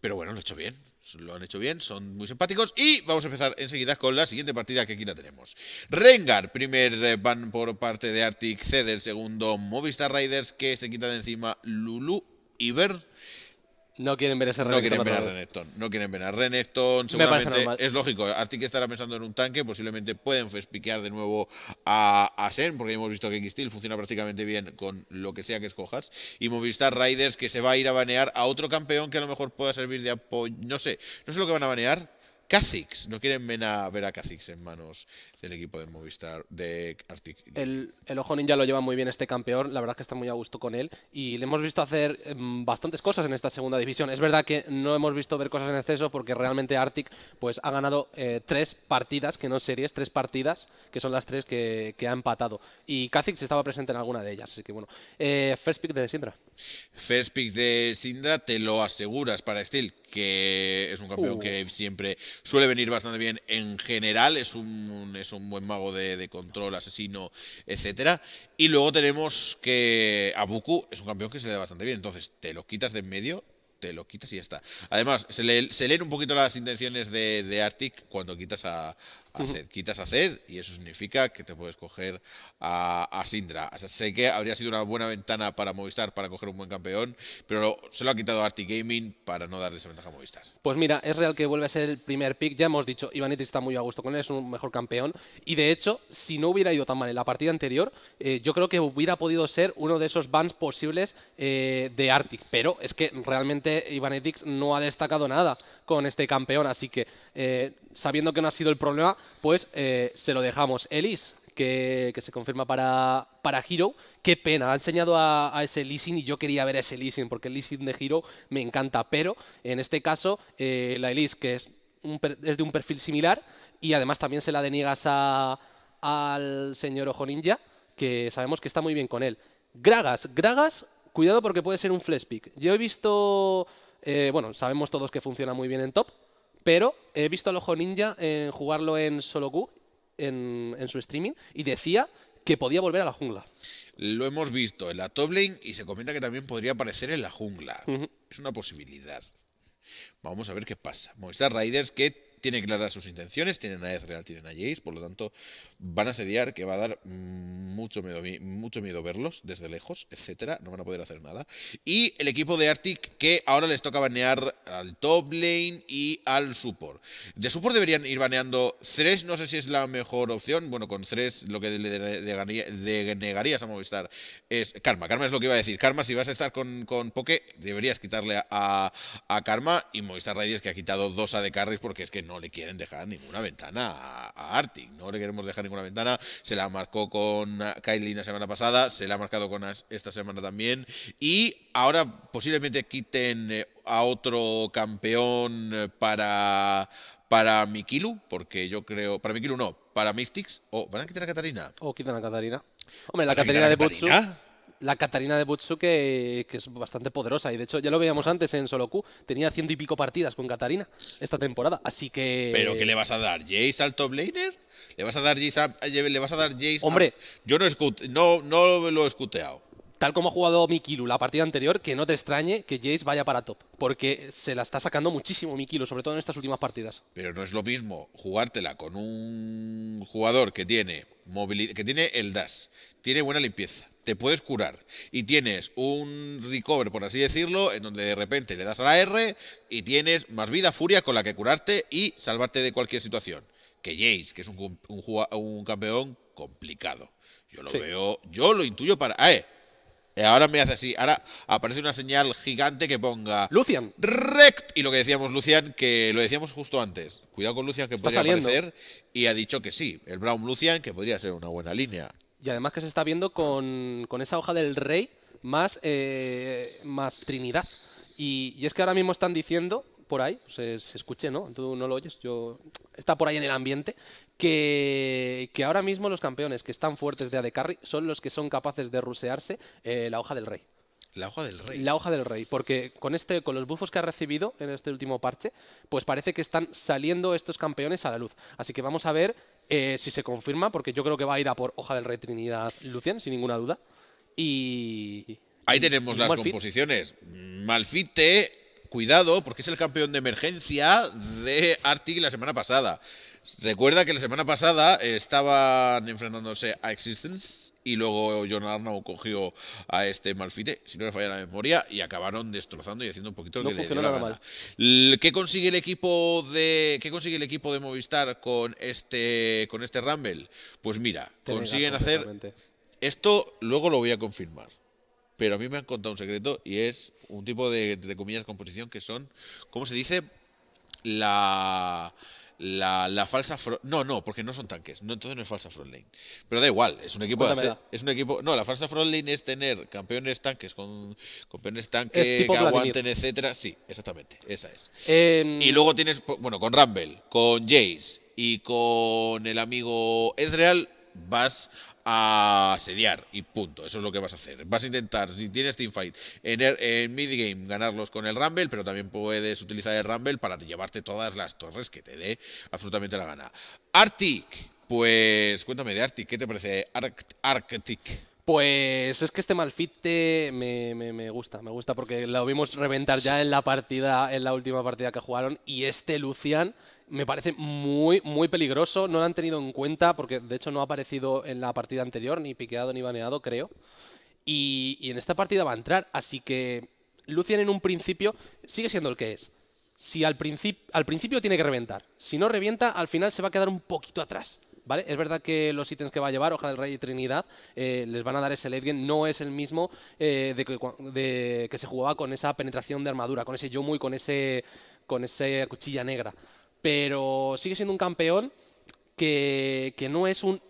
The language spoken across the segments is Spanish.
Pero bueno, lo han hecho bien. Lo han hecho bien, son muy simpáticos. Y vamos a empezar enseguida con la siguiente partida, que aquí la tenemos. Rengar, primer ban eh, por parte de Arctic Ceder, segundo Movistar Riders, que se quita de encima Lulu y Iber. No quieren ver ese no quieren ver, a Renekton, no quieren ver a Renekton. Seguramente es lógico. que estará pensando en un tanque. Posiblemente pueden fespiquear de nuevo a, a Sen, porque hemos visto que Xsteel funciona prácticamente bien con lo que sea que escojas. Y Movistar Riders que se va a ir a banear a otro campeón que a lo mejor pueda servir de apoyo. No sé, no sé lo que van a banear. Kha'Zix, no quieren ver a, ver a en manos del equipo de Movistar de Arctic. El, ojo ninja lo lleva muy bien este campeón, la verdad que está muy a gusto con él y le hemos visto hacer em, bastantes cosas en esta segunda división. Es verdad que no hemos visto ver cosas en exceso porque realmente Arctic pues, ha ganado eh, tres partidas, que no series, tres partidas, que son las tres que, que ha empatado. Y se estaba presente en alguna de ellas, así que bueno. Eh, first pick de Sindra. First pick de Sindra, te lo aseguras para Steel, que es un campeón uh. que siempre suele venir bastante bien en general, es un, es un buen mago de, control, asesino, etcétera. Y luego tenemos que Abuku es un campeón que se le da bastante bien. Entonces, te lo quitas de en medio te lo quitas y ya está. Además, se, leen un poquito las intenciones de, de Arctic cuando quitas a, Quitas a Zed y eso significa que te puedes coger a, a Sindra. sé que habría sido una buena ventana para Movistar para coger un buen campeón, pero se lo ha quitado Arctic Gaming para no darle esa ventaja a Movistar. Pues mira, es real que vuelve a ser el primer pick. Ya hemos dicho, Ivanetti está muy a gusto con él, es un mejor campeón. Y de hecho, si no hubiera ido tan mal en la partida anterior, eh, yo creo que hubiera podido ser uno de esos bans posibles eh, de Arctic. Pero es que realmente Ivanetix no ha destacado nada con este campeón, así que eh, sabiendo que no ha sido el problema, pues eh, se lo dejamos. Elis, que, se confirma para, para Hero. Qué pena, ha enseñado a, ese leasing y yo quería ver ese leasing porque el leasing de Hero me encanta. Pero en este caso, eh, la Elise, que es, de un perfil similar y además también se la deniegas a, al señor Ojo Ninja, que sabemos que está muy bien con él. Gragas, Gragas, cuidado porque puede ser un flash pick. Yo he visto, eh, bueno, sabemos todos que funciona muy bien en top, pero he visto al Ojo Ninja en eh, jugarlo en solo Q, en, su streaming, y decía que podía volver a la jungla. Lo hemos visto en la top lane y se comenta que también podría aparecer en la jungla. Es una posibilidad. Vamos a ver qué pasa. Riders que tiene claras sus intenciones, tienen a Ezreal, tienen a Jace, por lo tanto van a sediar que va a dar mucho miedo, mucho miedo verlos desde lejos, etcétera, no van a poder hacer nada. Y el equipo de Arctic que ahora les toca banear al top lane y al support. De support deberían ir baneando Thresh, no sé si es la mejor opción, bueno, con Thresh lo que le negarías a Movistar es Karma, Karma es lo que iba a decir, Karma si vas a estar con, con Poke deberías quitarle a, a Karma y Movistar Raiders que ha quitado dos a de Carries porque es que no le quieren dejar ninguna ventana a, a, No le queremos dejar ninguna ventana. Se la marcó con Kylie la semana pasada, se la ha marcado con esta semana también. Y ahora posiblemente quiten eh, a otro campeón eh, para, para Mikilu, porque yo creo. Para Mikilu no, para Mystics. ¿O van a quitar a Katarina? O quitan a Katarina. Hombre, la Katarina de Butsu la Katarina de Butsu que, es bastante poderosa. Y de hecho, ya lo veíamos antes en Solo Tenía ciento y pico partidas con Katarina esta temporada. Así que. ¿Pero qué le vas a dar? ¿Jace al top laner? ¿Le vas a dar Jace a, ¿Le vas a dar Jace Hombre. Yo no, escute, no, no lo he escuteado. Tal como ha jugado Mikilu la partida anterior, que no te extrañe que Jace vaya para top. Porque se la está sacando muchísimo Mikilu, sobre todo en estas últimas partidas. Pero no es lo mismo jugártela con un jugador que tiene que tiene el dash, tiene buena limpieza, te puedes curar y tienes un recover, por así decirlo, en donde de repente le das a la R y tienes más vida, furia con la que curarte y salvarte de cualquier situación. Que Jace, que es un, un, un campeón complicado. Yo lo veo, yo lo intuyo para... Ah, eh, Ahora me hace así. Ahora aparece una señal gigante que ponga. Lucian. Rect. Y lo que decíamos, Lucian, que lo decíamos justo antes. Cuidado con Lucian, que podría aparecer. Y ha dicho que sí. El Brown Lucian, que podría ser una buena línea. Y además que se está viendo con, esa hoja del rey más, eh, más Trinidad. Y, es que ahora mismo están diciendo por ahí, se, se, escuche, ¿no? Tú no lo oyes, yo está por ahí en el ambiente, que, que ahora mismo los campeones que están fuertes de AD son los que son capaces de rusearse eh, la hoja del rey. La hoja del rey. La hoja del rey, porque con este, con los buffos que ha recibido en este último parche, pues parece que están saliendo estos campeones a la luz. Así que vamos a ver eh, si se confirma, porque yo creo que va a ir a por Hoja del Rey Trinidad Lucien, sin ninguna duda. Y. Ahí tenemos las composiciones. Malfite, cuidado, porque es el campeón de emergencia de Arctic la semana pasada. Recuerda que la semana pasada estaban enfrentándose a Existence y luego John Arnaud cogió a este Malfite, si no me falla la memoria, y acabaron destrozando y haciendo un poquito no que ¿Qué consigue el equipo de qué consigue el equipo de Movistar con este con este Rumble? Pues mira, consiguen hacer esto luego lo voy a confirmar pero a mí me han contado un secreto y es un tipo de, de comillas, composición que son, ¿cómo se dice? La, la, falsa front, no no porque no son tanques entonces no es falsa front lane pero da igual es un equipo es un equipo no la falsa front lane es tener campeones tanques con campeones tanques que aguanten etcétera sí exactamente esa es em, y luego tienes bueno con Rumble con Jace y con el amigo Ezreal vas a asediar y punto. Eso es lo que vas a hacer. Vas a intentar, si tienes teamfight en, el, ganarlos con el Rumble, pero también puedes utilizar el Rumble para llevarte todas las torres que te dé absolutamente la gana. Arctic, pues cuéntame de Arctic, ¿qué te parece Arctic? Pues es que este malfite me, me, gusta, me gusta porque lo vimos reventar ya en la partida, en la última partida que jugaron y este Lucian me parece muy, muy peligroso. No lo han tenido en cuenta porque, de hecho, no ha aparecido en la partida anterior, ni piqueado ni baneado, creo. Y, en esta partida va a entrar. Así que Lucian en un principio sigue siendo el que es. Si al, principio al principio tiene que reventar. Si no revienta, al final se va a quedar un poquito atrás. ¿Vale? Es verdad que los ítems que va a llevar Hoja del Rey y Trinidad eh, les van a dar ese late no es el mismo eh, que, se jugaba con esa penetración de armadura, con ese Yomu y con ese con esa cuchilla negra pero sigue siendo un campeón que, que no es un...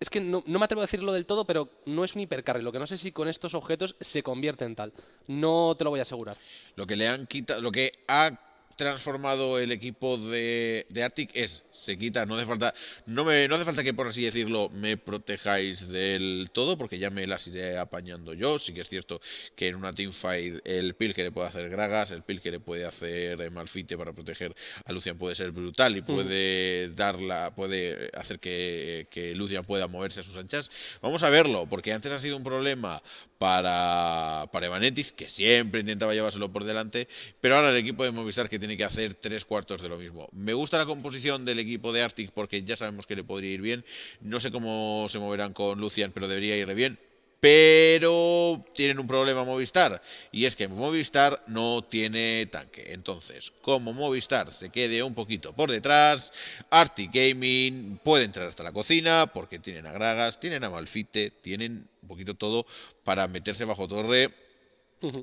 Es que no, me atrevo a decirlo del todo, pero no es un hipercarry. Lo que no sé si con estos objetos se convierte en tal. No te lo voy a asegurar. Lo que le han quitado, lo que ha transformado el equipo de, de, Arctic es, se quita, no hace falta, no me, no hace falta que por así decirlo me protejáis del todo, porque ya me las iré apañando yo, sí que es cierto que en una teamfight el pil que le puede hacer Gragas, el pil que le puede hacer eh, Malfite para proteger a Lucian puede ser brutal y hmm. puede darla, puede hacer que Lucian pueda moverse a sus anchas, vamos a verlo, porque antes ha sido un problema para, para que siempre intentaba llevárselo por delante, pero ahora el equipo de Movistar que tiene que hacer tres cuartos de lo mismo. Me gusta la composición del equipo de Arctic porque ya sabemos que le podría ir bien. No sé cómo se moverán con Lucian, pero debería ir bien. Pero tienen un problema Movistar y es que Movistar no tiene tanque. Entonces, como Movistar se quede un poquito por detrás, Arctic Gaming puede entrar hasta la cocina porque tienen a Gragas, tienen a Malfite, tienen un poquito todo para meterse bajo torre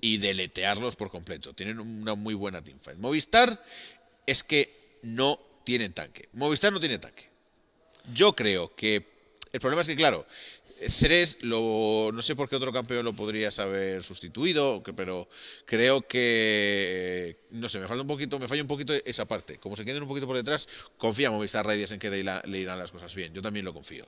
y deletearlos por completo. Tienen una muy buena teamfight. Movistar es que no tienen tanque. Movistar no tiene tanque. Yo creo que el problema es que, claro, Ceres, lo, no sé por qué otro campeón lo podrías haber sustituido, pero creo que, no sé, me falta un poquito, me falla un poquito esa parte. Como se queden un poquito por detrás, confía Movistar Radias en que le, irán las cosas bien. Yo también lo confío.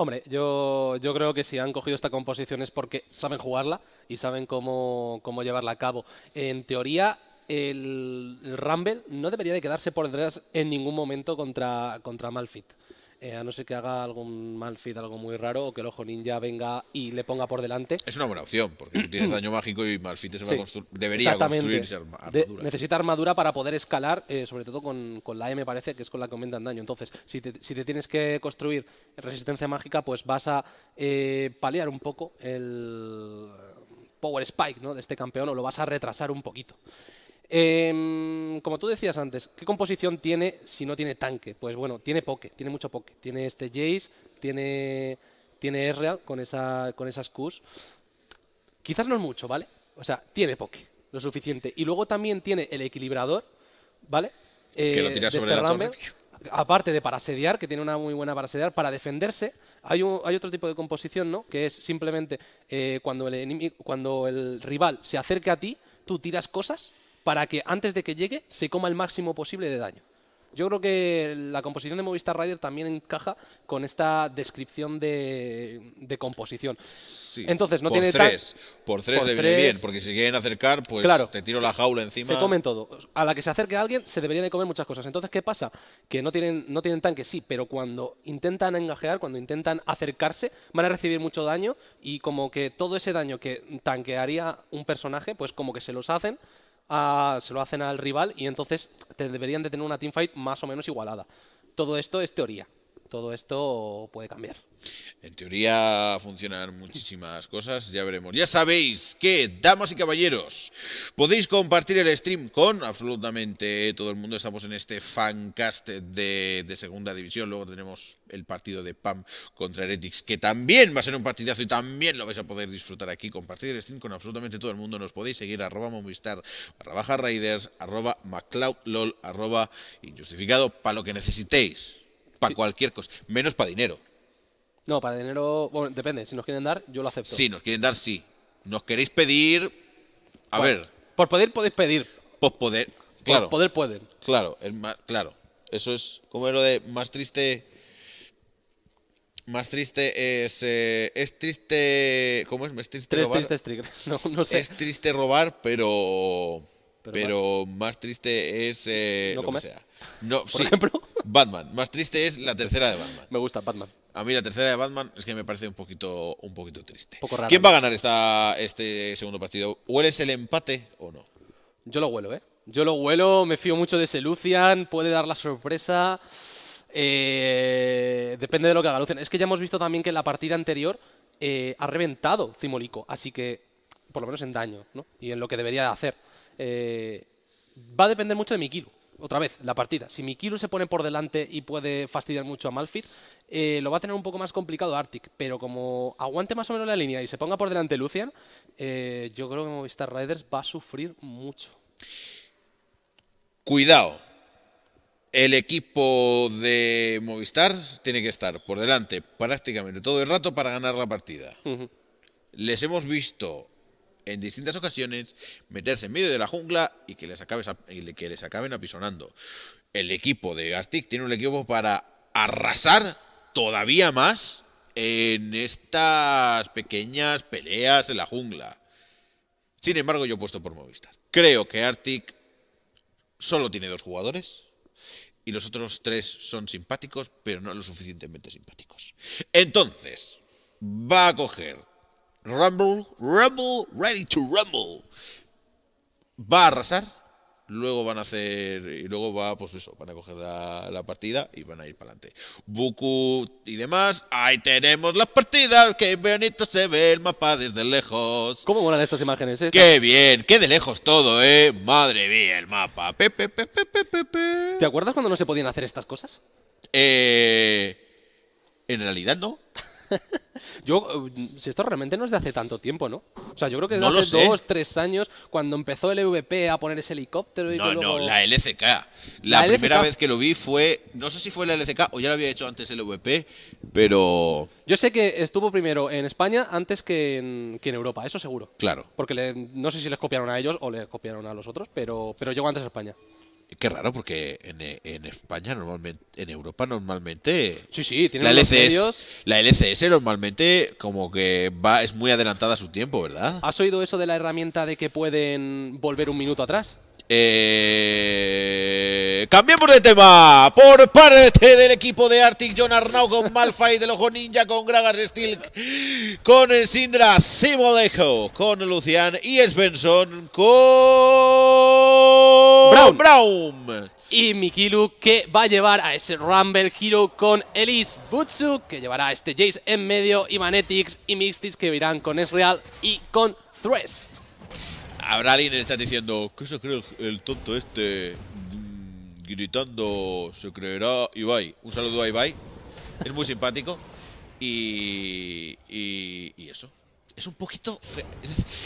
Hombre, yo, yo creo que si han cogido esta composición es porque saben jugarla y saben cómo, llevarla a cabo. En teoría, el Rumble no debería de quedarse por detrás en ningún momento contra, contra Malfit. Eh, a no ser que haga algún mal algo muy raro, o que el ojo ninja venga y le ponga por delante. Es una buena opción, porque tienes daño mágico y Malfit debería construirse armadura. necesita armadura para poder escalar, eh, sobre todo con, la E, me parece, que es con la que aumentan daño. Entonces, si te, si te tienes que construir resistencia mágica, pues vas a eh, paliar un poco el eh, power spike ¿no? de este campeón o lo vas a retrasar un poquito. Eh, como tú decías antes, ¿qué composición tiene si no tiene tanque? Pues bueno, tiene poke, tiene mucho poke. Tiene este Jace, tiene, tiene con, esa, con esas Qs. Quizás no es mucho, ¿vale? O sea, tiene poke, lo suficiente. Y luego también tiene el equilibrador, ¿vale? que lo eh, tira sobre este la torre. Aparte de para sediar, que tiene una muy buena para sediar, para defenderse hay, hay otro tipo de composición, ¿no? Que es simplemente eh, cuando, el cuando el rival se acerque a ti, tú tiras cosas para que antes de que llegue se coma el máximo posible de daño. Yo creo que la composición de Movistar Rider también encaja con esta descripción de, composición. Sí, Entonces, no por tiene tres, Por tres por bien, porque si quieren acercar, pues te tiro la jaula encima. Se comen todo. A la que se acerque a alguien, se deberían de comer muchas cosas. Entonces, ¿qué pasa? Que no tienen, no tienen tanque, sí, pero cuando intentan engajear, cuando intentan acercarse, van a recibir mucho daño y como que todo ese daño que tanquearía un personaje, pues como que se los hacen se lo hacen al rival y entonces te deberían de tener una teamfight más o menos igualada. Todo esto es teoría todo esto puede cambiar. En teoría funcionan muchísimas cosas, ya veremos. Ya sabéis que, damas y caballeros, podéis compartir el stream con absolutamente todo el mundo. Estamos en este fancast de, segunda división. Luego tenemos el partido de PAM contra Heretics, que también va a ser un partidazo y también lo vais a poder disfrutar aquí. Compartir el stream con absolutamente todo el mundo. Nos podéis seguir arroba movistar, barra baja raiders, arroba arroba injustificado, para lo que necesitéis para cualquier cosa, menos para dinero. No, para dinero, bueno, depende, si nos quieren dar, yo lo acepto. Si nos quieren dar, sí. Nos queréis pedir, a ver. Por poder podéis pedir. Pues por poder, claro. Por poder pueden. Claro, es más, claro. Eso es como es lo de más triste. Más triste es. Eh, es triste. ¿Cómo es? Es triste Tres no, Es triste robar, pero. Pero, más triste es. Eh, ¿No sea. No, sí, Batman. Más triste es la tercera de Batman. Me gusta Batman. A mí la tercera de Batman es que me parece un poquito, un poquito triste. ¿Quién va a ganar esta, este segundo partido? ¿Hueles el empate o no? Yo lo huelo, ¿eh? Yo lo huelo, me fío mucho de ese Lucian, puede dar la sorpresa. Eh, depende de lo que haga Lucian. Es que ya hemos visto también que en la partida anterior eh, ha reventado Cimolico, así que, por lo menos en daño, ¿no? Y en lo que debería de hacer. Eh, va a depender mucho de mi Otra vez, la partida. Si mi se pone por delante y puede fastidiar mucho a Malfit, eh, lo va a tener un poco más complicado Arctic. Pero como aguante más o menos la línea y se ponga por delante Lucian, eh, yo creo que Movistar Riders va a sufrir mucho. Cuidado, el equipo de Movistar tiene que estar por delante prácticamente todo el rato para ganar la partida. Les hemos visto en distintas ocasiones, meterse en medio de la jungla y que les, que les acaben apisonando. El equipo de Arctic tiene un equipo para arrasar todavía más en estas pequeñas peleas en la jungla. Sin embargo, yo he puesto por Movistar. Creo que Arctic solo tiene dos jugadores y los otros tres son simpáticos, pero no lo suficientemente simpáticos. Entonces, va a coger Rumble, Rumble, Ready to Rumble. Va a arrasar. Luego van a hacer. Y luego va, pues eso, van a coger la, partida y van a ir para adelante. Buku y demás. Ahí tenemos las partidas. Qué bonito se ve el mapa desde lejos. ¿Cómo molan estas imágenes? Qué bien, qué de lejos todo, eh. Madre mía, el mapa. Pe, ¿Te acuerdas cuando no se podían hacer estas cosas? Eh. En realidad no. yo, mm, si esto realmente no es de hace tanto tiempo, ¿no? O sea, yo creo que es de hace dos, tres años, cuando empezó el EVP a poner ese helicóptero y No, no, la LCK. La, primera vez que lo vi fue, no sé si fue la LCK o ya lo había hecho antes el EVP, pero... Yo sé que estuvo primero en España antes que en, que en Europa, eso seguro. Claro. Porque no sé si les copiaron a ellos o les copiaron a los otros, pero, pero llegó antes a España. Qué raro, porque en, España normalmente, en Europa normalmente. Sí, sí, tiene la LCS, La LCS normalmente como que va, es muy adelantada a su tiempo, ¿verdad? ¿Has oído eso de la herramienta de que pueden volver un minuto atrás? Eh... Cambiemos de tema. Por parte del equipo de Arctic, John Arnau con Malphite, del Ojo Ninja, con Gragas Steel, con Sindra Simolejo, con Lucian y Svensson, con... Brown. Y Mikilu que va a llevar a ese Rumble Hero con Elise Butsu, que llevará a este Jace en medio, y Manetics y Mixtis que irán con Esreal y con Thresh. Habrá alguien le está diciendo, ¿qué se cree el tonto este? Gritando, se creerá Ibai. Un saludo a Ibai, es muy simpático. Y, y, y eso, es un poquito.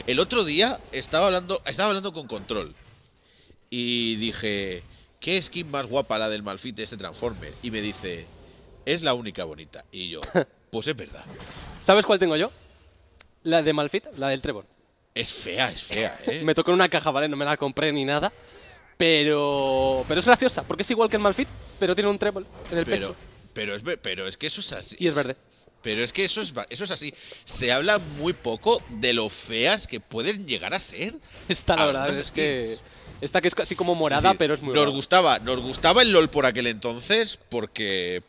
El otro día estaba hablando, estaba hablando con Control y dije, ¿qué skin más guapa la del Malfit de este Transformer? Y me dice, es la única bonita. Y yo, pues es verdad. ¿Sabes cuál tengo yo? La de Malfit, la del trébol. Es fea, es fea, ¿eh? me tocó en una caja, ¿vale? No me la compré ni nada. Pero, pero es graciosa, porque es igual que el Malfit, pero tiene un trébol en el pecho. Pero es, pero es que eso es así. Y es verde. Pero es que eso es, eso es así. Se habla muy poco de lo feas que pueden llegar a ser. Está la verdad, es que esta que es casi como morada, pero es muy Nos gustaba, nos gustaba el LOL por aquel entonces porque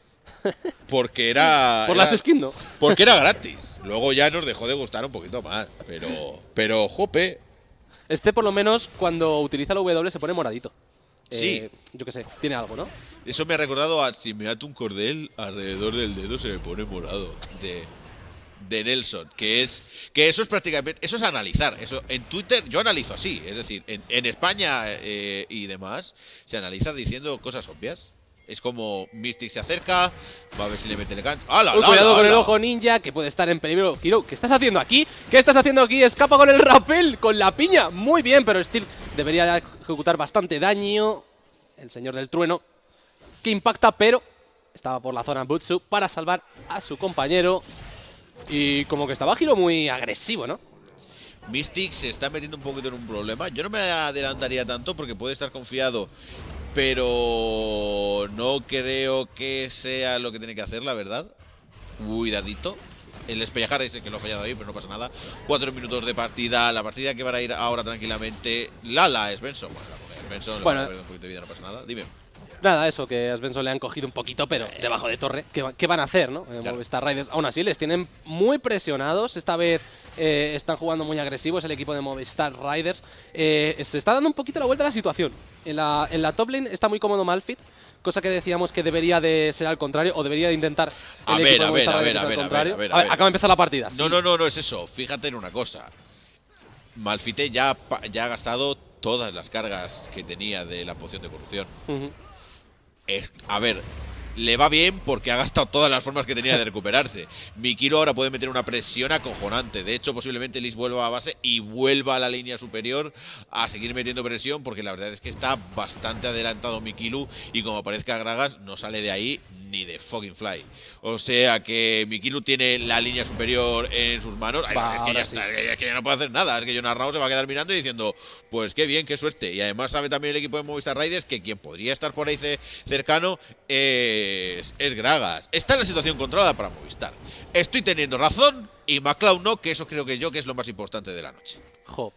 porque era. Por las skins, ¿no? Porque era gratis. Luego ya nos dejó de gustar un poquito más. Pero. Pero, jope. Este, por lo menos, cuando utiliza la W se pone moradito. Sí. Eh, yo qué sé, tiene algo, ¿no? Eso me ha recordado a si me ato un cordel alrededor del dedo se me pone morado. De de Nelson, que es que eso es prácticamente, eso es analizar. Eso en Twitter yo analizo así, es decir, en, España eh, y demás se analiza diciendo cosas obvias. Es como Mystic se acerca, va a ver si le mete el gancho. ¡Ala, la, cuidado con el ojo ninja, que puede estar en peligro. Kiro, ¿qué estás haciendo aquí? ¿Qué estás haciendo aquí? Escapa con el rapel, con la piña. Muy bien, pero Steel debería ejecutar bastante daño. El señor del trueno, que impacta, pero estaba por la zona Butsu para salvar a su compañero. Y como que estaba Giro muy agresivo, ¿no? Mystic se está metiendo un poquito en un problema. Yo no me adelantaría tanto porque puede estar confiado, pero no creo que sea lo que tiene que hacer, la verdad. Cuidadito. El espellejar dice que lo ha fallado ahí, pero no pasa nada. Cuatro minutos de partida. La partida que va a ir ahora tranquilamente. Lala es Benson. Bueno, la Benson un poquito de vida, no pasa nada. Dime. Nada, eso, que a Svensson le han cogido un poquito, pero debajo de torre, ¿qué, van a hacer, no? Eh, Movistar Riders, aún así, les tienen muy presionados. Esta vez eh, están jugando muy agresivos el equipo de Movistar Riders. Eh, se está dando un poquito la vuelta a la situación. En la, en top lane está muy cómodo Malfit, cosa que decíamos que debería de ser al contrario, o debería de intentar a ver, a ver, a ver, A ver, a ver, acaba de empezar la partida. No, no, no, no es eso. Fíjate en una cosa. Malfite ya, ya ha gastado todas las cargas que tenía de la poción de corrupción a ver, le va bien porque ha gastado todas las formas que tenía de recuperarse. Mikilu ahora puede meter una presión acojonante. De hecho, posiblemente Liz vuelva a base y vuelva a la línea superior a seguir metiendo presión porque la verdad es que está bastante adelantado Mikilu y como aparezca Gragas no sale de ahí ni de fucking fly. O sea que Mikilu tiene la línea superior en sus manos. es que ya que no puede hacer nada. Es que Jonas Rao se va a quedar mirando y diciendo, pues qué bien, qué suerte. Y además sabe también el equipo de Movistar Raiders que quien podría estar por ahí cercano eh, es, Gragas. Está en la situación controlada para Movistar. Estoy teniendo razón y McLeod no, que eso creo que yo que es lo más importante de la noche. Jo,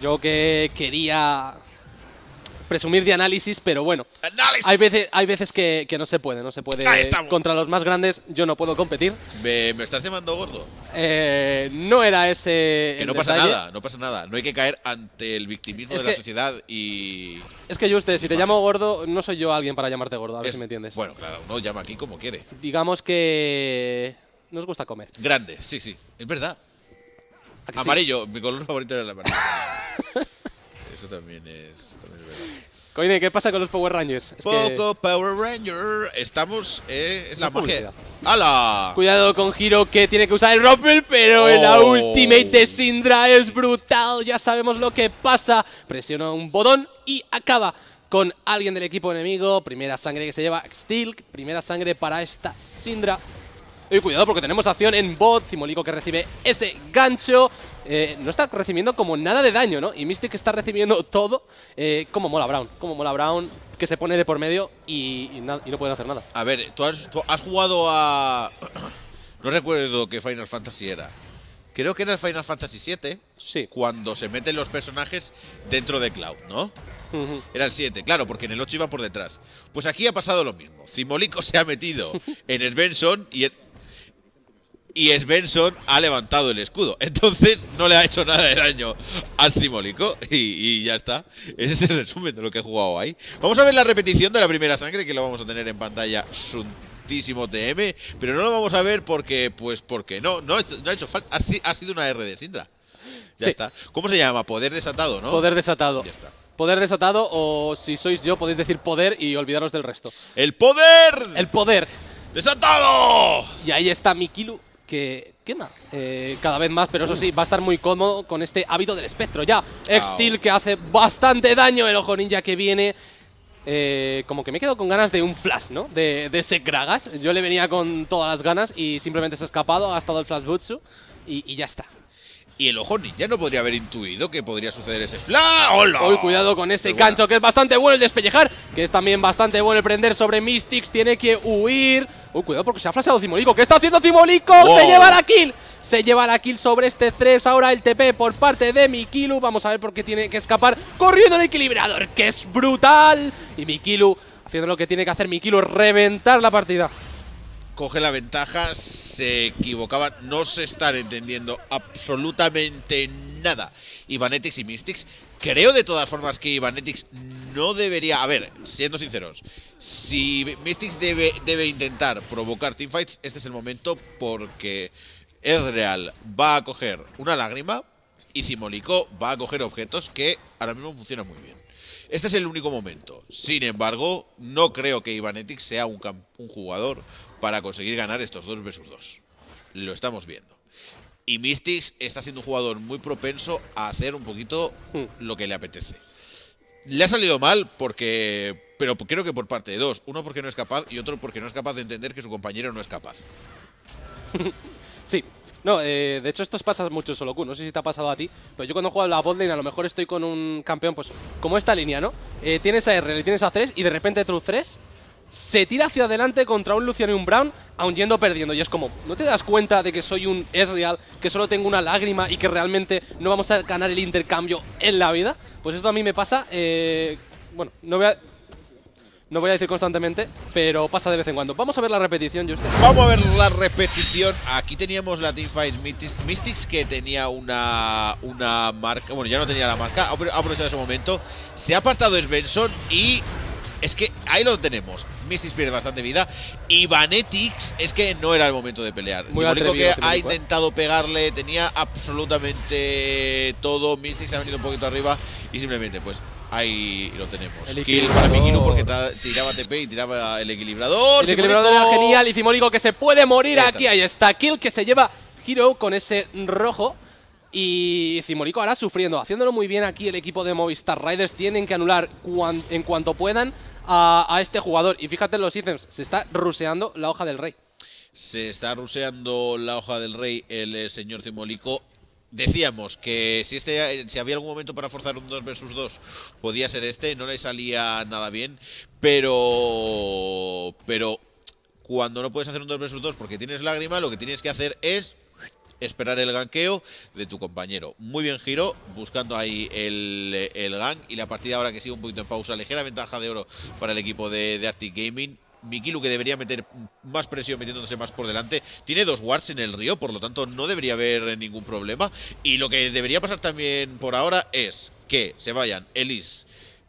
yo que quería presumir de análisis, pero bueno. Hay veces, hay veces que, no se puede, no se puede. Contra los más grandes yo no puedo competir. ¿Me, estás llamando gordo? Eh, no era ese. Que no pasa nada, no pasa nada. No hay que caer ante el victimismo de la sociedad y. Es que yo, usted, si te llamo gordo, no soy yo alguien para llamarte gordo, a ver si me entiendes. Bueno, claro, uno llama aquí como quiere. Digamos que. Nos gusta comer. Grande, sí, sí. Es verdad. Amarillo, mi color favorito era el amarillo. Eso también es, verdad. Coine, ¿qué pasa con los Power Rangers? Poco Power Ranger. Estamos. en eh, la magia. ¡Hala! Cuidado con Giro que tiene que usar el Ruffle, pero el la oh. ultimate de Sindra es brutal. Ya sabemos lo que pasa. Presiona un botón y acaba con alguien del equipo enemigo. Primera sangre que se lleva Steel. Primera sangre para esta Sindra. Y cuidado porque tenemos acción en bot, Simolico que recibe ese gancho. Eh, no está recibiendo como nada de daño, ¿no? Y Mystic está recibiendo todo. Eh, como mola Brown, como mola Brown, que se pone de por medio y, no pueden hacer nada. A ver, tú has, jugado a... no recuerdo qué Final Fantasy era. Creo que era el Final Fantasy VII. Sí. Cuando se meten los personajes dentro de Cloud, ¿no? Era el 7, claro, porque en el 8 iba por detrás. Pues aquí ha pasado lo mismo. Simolico se ha metido en el Benson y y Svensson ha levantado el escudo. Entonces no le ha hecho nada de daño al simólico. y, ya está. Ese es el resumen de lo que he jugado ahí. Vamos a ver la repetición de la primera sangre que la vamos a tener en pantalla suntísimo TM, pero no lo vamos a ver porque, pues, porque no, no, ha hecho falta. Ha, sido una R de Sindra. Ya está. ¿Cómo se llama? Poder desatado, ¿no? Poder desatado. Ya está. Poder desatado o si sois yo podéis decir poder y olvidaros del resto. ¡El poder! ¡El poder! ¡Desatado! Y ahí está Mikilu que quema eh, cada vez más, pero eso sí, va a estar muy cómodo con este hábito del espectro ya. Extil que hace bastante daño, el ojo ninja que viene. Eh, como que me quedo con ganas de un flash, ¿no? De, de ese Gragas Yo le venía con todas las ganas y simplemente se ha escapado, ha estado el flash Butsu y ya está. Y el ojo ya no podría haber intuido que podría suceder ese flash. ¡Hola! cuidado con ese gancho que es bastante bueno el despellejar, que es también bastante bueno el prender sobre Mystics. Tiene que huir. Uy, cuidado porque se ha flasheado Zimolico. ¿Qué está haciendo Zimolico? Se lleva la kill. Se lleva la kill sobre este 3. Ahora el TP por parte de Mikilu. Vamos a ver por qué tiene que escapar corriendo el equilibrador, que es brutal. Y Mikilu haciendo lo que tiene que hacer Mikilu, reventar la partida coge la ventaja, se equivocaban, no se están entendiendo absolutamente nada. Ivanetics y Mystics, creo de todas formas que Ivanetics no debería, a ver, siendo sinceros, si Mystics debe, debe intentar provocar teamfights, este es el momento porque real va a coger una lágrima y Simolico va a coger objetos que ahora mismo funcionan muy bien. Este es el único momento. Sin embargo, no creo que Ivanetics sea un, un, jugador para conseguir ganar estos dos vs dos, Lo estamos viendo. Y Mystics está siendo un jugador muy propenso a hacer un poquito hmm. lo que le apetece. Le ha salido mal porque. Pero creo que por parte de dos. Uno porque no es capaz y otro porque no es capaz de entender que su compañero no es capaz. sí. No, eh, de hecho esto pasa mucho en solo Q, no sé si te ha pasado a ti, pero yo cuando juego la botlane a lo mejor estoy con un campeón, pues como esta línea, ¿no? Eh, tienes a R, le tienes a 3 y de repente true 3 se tira hacia adelante contra un Luciano y un Brown, aun yendo perdiendo. Y es como, ¿no te das cuenta de que soy un real, que solo tengo una lágrima y que realmente no vamos a ganar el intercambio en la vida? Pues esto a mí me pasa, eh, bueno, no voy a... No voy a decir constantemente, pero pasa de vez en cuando. Vamos a ver la repetición, Justin. Vamos a ver la repetición. Aquí teníamos la Fight Mystics, que tenía una, una marca. Bueno, ya no tenía la marca. Ha aprovechado ese momento. Se ha apartado Svensson y. Es que ahí lo tenemos. Mystics pierde bastante vida. Y Banetix es que no era el momento de pelear. que ha intentado pegarle, tenía absolutamente todo. Mystics ha venido un poquito arriba y simplemente, pues ahí lo tenemos. Kill para Mikino, porque tiraba TP y tiraba el equilibrador. El equilibrador era genial y Fimónico que se puede morir aquí. Ahí está Kill que se lleva Hero con ese rojo. Y Cimorico ahora sufriendo, haciéndolo muy bien aquí el equipo de Movistar Riders. Tienen que anular en cuanto puedan a, este jugador. Y fíjate los ítems, se está ruseando la hoja del rey. Se está ruseando la hoja del rey el eh, señor Cimolico decíamos que si este si había algún momento para forzar un 2 versus 2 podía ser este, no le salía nada bien, pero pero cuando no puedes hacer un 2 versus 2 porque tienes lágrima, lo que tienes que hacer es esperar el ganqueo de tu compañero. Muy bien giro, buscando ahí el, el gank y la partida ahora que sigue un poquito en pausa. Ligera ventaja de oro para el equipo de, de Arctic Gaming. Mikilu que debería meter más presión metiéndose más por delante. Tiene dos wards en el río, por lo tanto no debería haber ningún problema. Y lo que debería pasar también por ahora es que se vayan Elise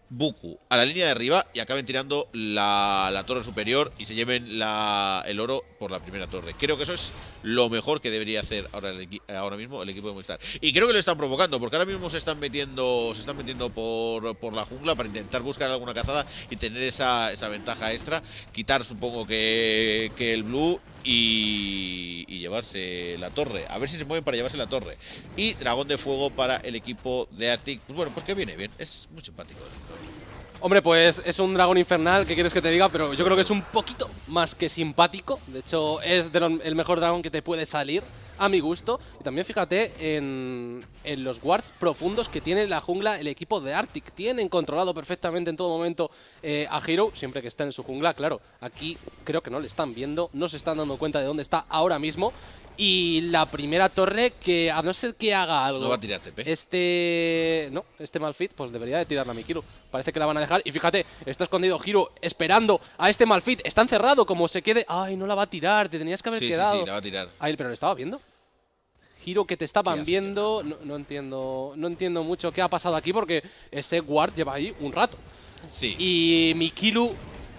Buku a la línea de arriba y acaben tirando la, torre superior y se lleven el oro por la primera torre. Creo que eso es lo mejor que debería hacer ahora, ahora mismo el equipo de Movistar. Y creo que lo están provocando, porque ahora mismo se están metiendo, se están metiendo por, por la jungla para intentar buscar alguna cazada y tener esa, esa ventaja extra. Quitar, supongo que, que el blue y, llevarse la torre. A ver si se mueven para llevarse la torre. Y dragón de fuego para el equipo de Arctic. Pues bueno, pues que viene bien. Es muy simpático. Hombre, pues es un dragón infernal, ¿qué quieres que te diga? Pero yo creo que es un poquito más que simpático. De hecho, es el mejor dragón que te puede salir a mi gusto. Y también fíjate en, los wards profundos que tiene la jungla el equipo de Arctic. Tienen controlado perfectamente en todo momento eh, a Hero, siempre que está en su jungla, claro. Aquí creo que no le están viendo, no se están dando cuenta de dónde está ahora mismo. Y la primera torre que, a no ser que haga algo... No va a tirar TP. Este... No, este Malfit, pues debería de tirarla a Mikiru. Parece que la van a dejar. Y fíjate, está escondido Hiro esperando a este Malfit. Está encerrado, como se quede... Ay, no la va a tirar, te tenías que haber quedado. Sí, sí, la va a tirar. pero le estaba viendo giro que te estaban viendo. No, entiendo, no entiendo mucho qué ha pasado aquí porque ese guard lleva ahí un rato. Sí. Y Mikilu,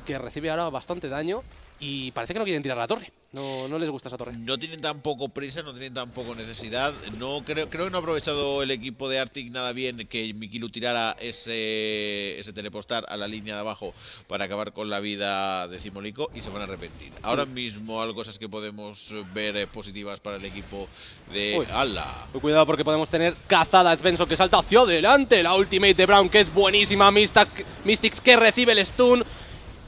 que recibe ahora bastante daño, y parece que no quieren tirar la torre. No, no les gusta esa torre. No tienen tampoco prisa, no tienen tampoco necesidad. No creo, creo que no ha aprovechado el equipo de Arctic nada bien que Mikilu tirara ese, ese telepostar a la línea de abajo para acabar con la vida de Cimolico y se van a arrepentir. Ahora mismo algo cosas que podemos ver eh, positivas para el equipo de Ala. Cuidado porque podemos tener cazada Svensson que salta hacia adelante. La ultimate de Brown que es buenísima. Mystics que recibe el stun.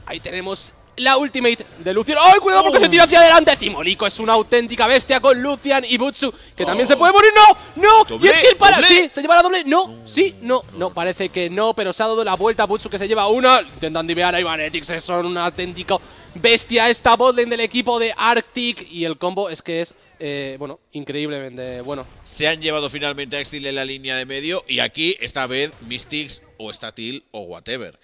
Ahí tenemos la ultimate de Lucian. ¡Ay, cuidado porque se tira hacia adelante! Simolico es una auténtica bestia con Lucian y Butsu, que también se puede morir. ¡No! ¡No! y es que para... Sí, se lleva la doble. No, sí, no, no. Parece que no, pero se ha dado la vuelta Butsu que se lleva una. Intentan divear a Ivanetics, son una auténtica bestia esta botlane del equipo de Arctic. Y el combo es que es eh, bueno, increíblemente bueno. Se han llevado finalmente a Exil en la línea de medio y aquí, esta vez, Mystics o estátil o whatever.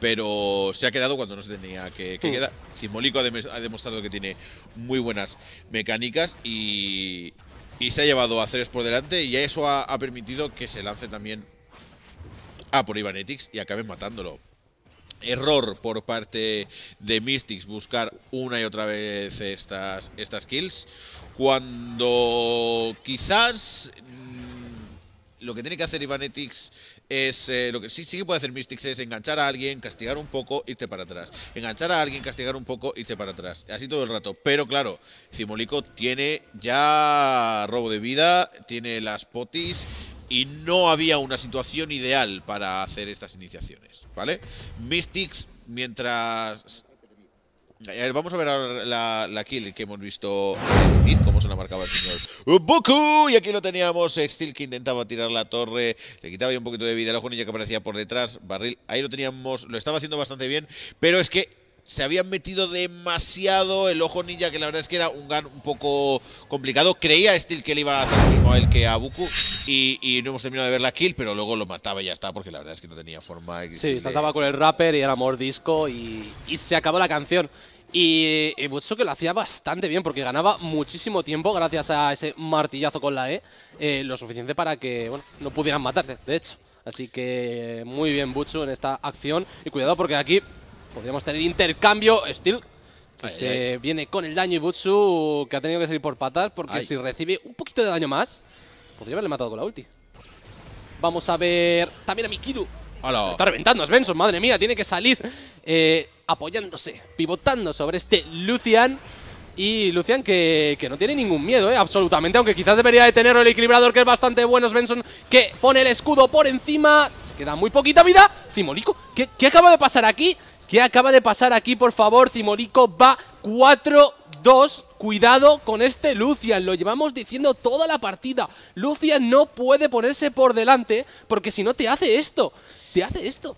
Pero se ha quedado cuando no se tenía que, hmm. quedar. Simbólico ha, demostrado que tiene muy buenas mecánicas y, y se ha llevado a Ceres por delante y eso ha, permitido que se lance también a por Ivanetics y acaben matándolo. Error por parte de Mystics buscar una y otra vez estas, estas kills. Cuando quizás mm, lo que tiene que hacer Ivanetics es eh, lo que sí, sí puede hacer Mystics es enganchar a alguien, castigar un poco, irte para atrás. Enganchar a alguien, castigar un poco, irte para atrás. Así todo el rato. Pero claro, Cimolico tiene ya robo de vida, tiene las potis y no había una situación ideal para hacer estas iniciaciones, ¿vale? Mystics, mientras eh, vamos a ver ahora la, kill que hemos visto en cómo se la marcaba el señor Buku. Y aquí lo teníamos, Steel que intentaba tirar la torre, le quitaba un poquito de vida la Junilla que aparecía por detrás, Barril, ahí lo teníamos, lo estaba haciendo bastante bien, pero es que se habían metido demasiado el ojo ninja, que la verdad es que era un gan un poco complicado. Creía Steel que le iba a hacer lo mismo a él que a Buku y, no hemos terminado de ver la kill, pero luego lo mataba y ya está, porque la verdad es que no tenía forma. sí, saltaba con el rapper y era mordisco y, y se acabó la canción. Y, y que lo hacía bastante bien, porque ganaba muchísimo tiempo gracias a ese martillazo con la E, eh, lo suficiente para que no pudieran matarte, de hecho. Así que muy bien Butsu en esta acción. Y cuidado porque aquí Podríamos tener intercambio. Steel que se viene con el daño Ibutsu, que ha tenido que salir por patas, porque si recibe un poquito de daño más, podría haberle matado con la ulti. Vamos a ver también a Mikiru. Está reventando Svensson, madre mía, tiene que salir eh, apoyándose, pivotando sobre este Lucian. Y Lucian que, no tiene ningún miedo, ¿eh? absolutamente, aunque quizás debería de tener el equilibrador que es bastante bueno, Svensson, que pone el escudo por encima, se queda muy poquita vida, Cimolico, ¿qué, qué acaba de pasar aquí? ¿Qué acaba de pasar aquí, por favor? Cimorico va 4-2. Cuidado con este Lucian, lo llevamos diciendo toda la partida. Lucian no puede ponerse por delante porque si no te hace esto. Te hace esto.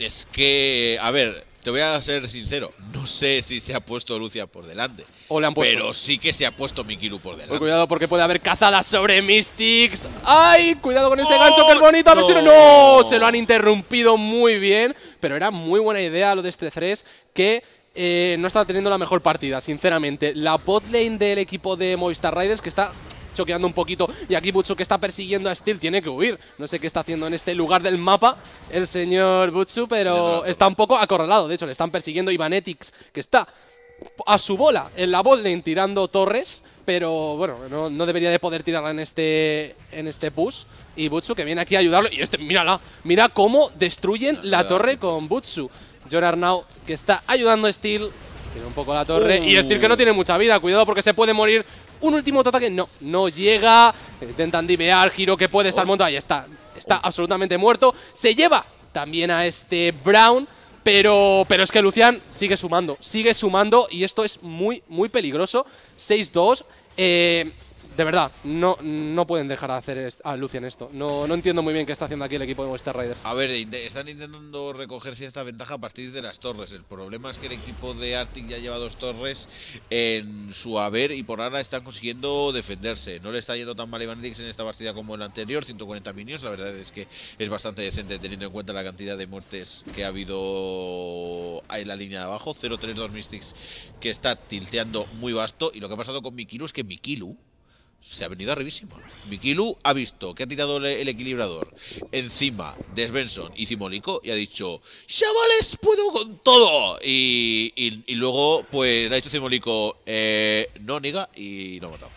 Es que, a ver, te voy a ser sincero, no sé si se ha puesto Lucia por delante. Pero sí que se ha puesto Mikiru por pues delante. cuidado porque puede haber cazadas sobre Mystics. ¡Ay! Cuidado con ese ¡Oh! gancho que es bonito. No. no. se lo han interrumpido muy bien. Pero era muy buena idea lo de este 3 que eh, no estaba teniendo la mejor partida, sinceramente. La botlane del equipo de Movistar Riders que está choqueando un poquito. Y aquí Butsu que está persiguiendo a Steel tiene que huir. No sé qué está haciendo en este lugar del mapa el señor Butsu, pero está un poco acorralado. De hecho, le están persiguiendo Ivanetix, que está a su bola en la bot tirando torres. Pero bueno, no, debería de poder tirarla en este, en este push. Y Butsu que viene aquí a ayudarlo. Y este, mírala, mira cómo destruyen la torre con Butsu. Jonar now, que está ayudando a Steel un poco la torre. Y decir, que no uh. tiene mucha vida. Cuidado porque se puede morir. Un último ataque. No, no llega. Intentan divear. Giro que puede estar oh. montado. Ahí está. Está absolutamente muerto. Se lleva también a este Brown. Pero, pero es que Lucian sigue sumando, sigue sumando y esto es muy, muy peligroso. 6-2. Eh, de verdad, no, no pueden dejar hacer a Lucian esto. No, no entiendo muy bien qué está haciendo aquí el equipo de Monster Riders. A ver, están intentando recogerse esta ventaja a partir de las torres. El problema es que el equipo de Arctic ya lleva dos torres en su haber y por ahora están consiguiendo defenderse. No le está yendo tan mal Dix en esta partida como en la anterior, 140 minions. La verdad es que es bastante decente teniendo en cuenta la cantidad de muertes que ha habido en la línea de abajo. 0-3-2 Mystics que está tilteando muy vasto. Y lo que ha pasado con Mikilu es que Mikilu se ha venido arribísimo. Mikilu ha visto que ha tirado el, equilibrador encima de Svensson y Simónico y ha dicho, chavales, puedo con todo. Y, y, luego, pues, le ha dicho Simónico, eh, no, niga, y lo ha matado.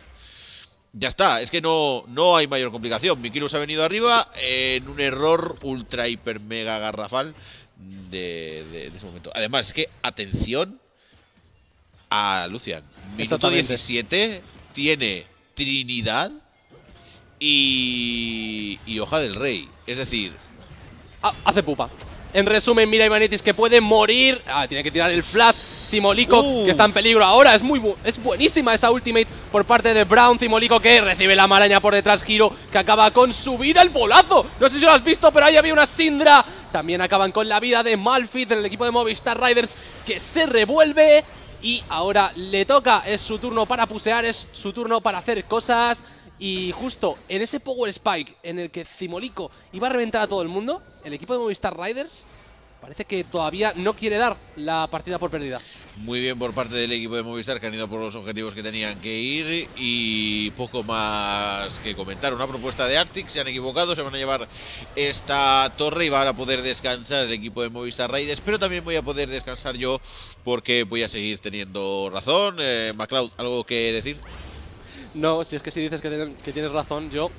Ya está, es que no, no hay mayor complicación. Mikilu se ha venido arriba en un error ultra, hiper, mega garrafal de, de ese momento. Además, es que, atención a Lucian. Minuto 17 ¿eh? tiene Trinidad y, y Hoja del Rey. Es decir... Ah, hace pupa. En resumen, mira Ivanitis que puede morir. Ah, tiene que tirar el flash. Zimolico, que está en peligro ahora. Es muy es buenísima esa ultimate por parte de Brown. Cimolico que recibe la maraña por detrás. Giro que acaba con su vida. El bolazo. No sé si lo has visto, pero ahí había una Sindra. También acaban con la vida de Malfit en el equipo de Movistar Riders que se revuelve. Y ahora le toca, es su turno para pusear, es su turno para hacer cosas. Y justo en ese Power Spike en el que Zimolico iba a reventar a todo el mundo, el equipo de Movistar Riders parece que todavía no quiere dar la partida por perdida. Muy bien por parte del equipo de Movistar que han ido por los objetivos que tenían que ir y poco más que comentar. Una propuesta de Arctic, se han equivocado, se van a llevar esta torre y van a poder descansar el equipo de Movistar Raiders, pero también voy a poder descansar yo porque voy a seguir teniendo razón. Eh, McCloud, ¿algo que decir? No, si es que si dices que, tienes razón, yo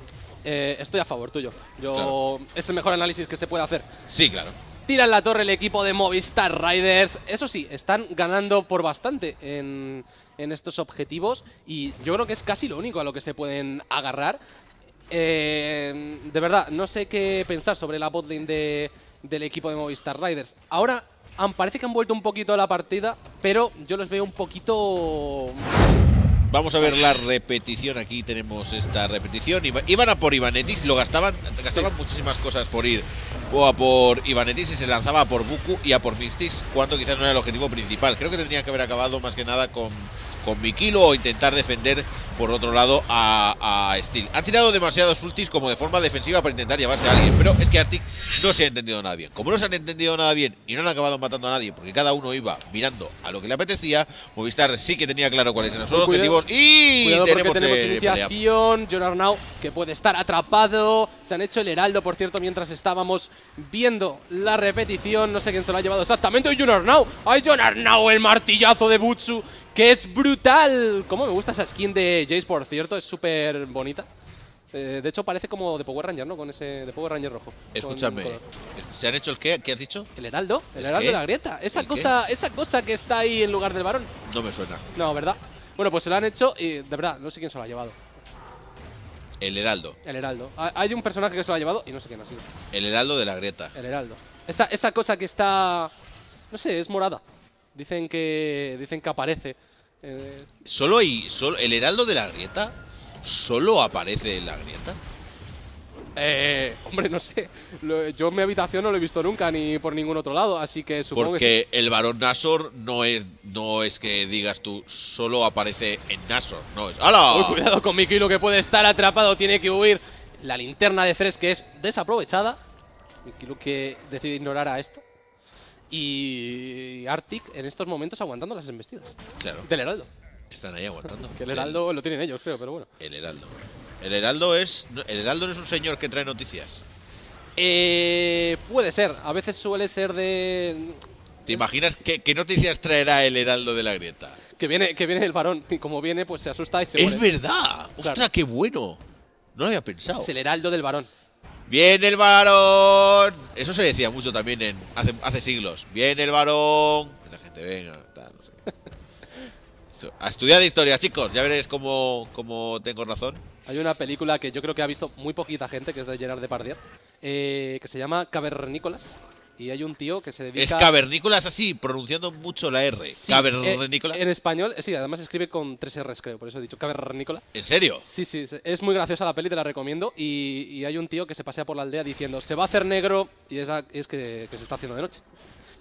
eh, estoy a favor tuyo. Yo Es el mejor análisis que se puede hacer. Sí, claro. Tiran la torre el equipo de Movistar Riders. Eso sí, están ganando por bastante en, estos objetivos y yo creo que es casi lo único a lo que se pueden agarrar. Eh, de verdad, no sé qué pensar sobre la botlane del equipo de Movistar Riders. Ahora parece que han vuelto un poquito a la partida, pero yo los veo un poquito... Vamos a ver la repetición. Aquí tenemos esta repetición. iban a por Ivanetis, lo gastaban, gastaban muchísimas cosas por ir a por Ivanetis y se lanzaba por Buku y a por Mistis cuando quizás no era el objetivo principal. Creo que tenía que haber acabado más que nada con, con Mikilo o intentar defender por otro lado a, a, Steel. Ha tirado demasiados ultis como de forma defensiva para intentar llevarse a alguien, pero es que Arctic no se ha entendido nada bien. Como no se han entendido nada bien y no han acabado matando a nadie porque cada uno iba mirando a lo que le apetecía, Movistar sí que tenía claro cuáles eran sus objetivos y tenemos, tenemos iniciación, John Arnau que puede estar atrapado, se han hecho el heraldo, por cierto, mientras estábamos viendo la repetición, no sé quién se lo ha llevado exactamente, ¡Ay, John Arnau! ¡Ay, el martillazo de Butsu! que es brutal. Cómo me gusta esa skin de Jace, por cierto, es súper bonita. Eh, de hecho, parece como de Power Ranger, ¿no? Con ese de Power Ranger rojo. Escúchame, ¿se han hecho el qué? ¿Qué has dicho? El heraldo, el, heraldo de la grieta. Esa cosa, esa cosa que está ahí en lugar del varón. No me suena. No, ¿verdad? Bueno, pues se lo han hecho y de verdad, no sé quién se lo ha llevado. El heraldo. El heraldo. Hay un personaje que se lo ha llevado y no sé quién ha sido. El heraldo de la grieta. El heraldo. Esa, esa cosa que está... No sé, es morada dicen que, dicen que aparece. Eh. solo hay. Solo, el heraldo de la grieta solo aparece en la grieta. Eh, hombre, no sé. yo en mi habitación no lo he visto nunca ni por ningún otro lado, así que supongo Porque el varón Nasor no es no es que digas tú solo aparece en Nasor, no es. ¡Hala! cuidado con mi lo que puede estar atrapado, tiene que huir. La linterna de Fresh que es desaprovechada. kilo que decide ignorar a esto y Arctic en estos momentos aguantando las embestidas. Claro. Del Heraldo. Están ahí aguantando. que el Heraldo lo tienen ellos, creo, pero bueno. El Heraldo. El Heraldo es. El Heraldo no es un señor que trae noticias. Eh, puede ser. A veces suele ser de. ¿Te imaginas qué, noticias traerá el Heraldo de la Grieta? Que viene, que viene el varón y como viene, pues se asusta y se ¡Es verdad! ¡Ostras, qué bueno! No lo había pensado. Es el heraldo del varón. ¡Viene el varón! Eso se decía mucho también en, hace, siglos. ¡Viene el varón! La gente venga, tal, no sé. A historia, chicos. Ya veréis cómo, tengo razón. Hay una película que yo creo que ha visto muy poquita gente, que es de Gerard Depardieu, eh, que se llama Cavernícolas y hay un tío que se dedica... Es Cavernícolas así, pronunciando mucho la R. cavernícola. Eh, en español, sí, además escribe con tres R's, creo, por eso he dicho cavernícola. ¿En serio? Sí, sí, es muy graciosa la peli, te la recomiendo. Y, hay un tío que se pasea por la aldea diciendo, se va a hacer negro, y es, es que se está haciendo de noche.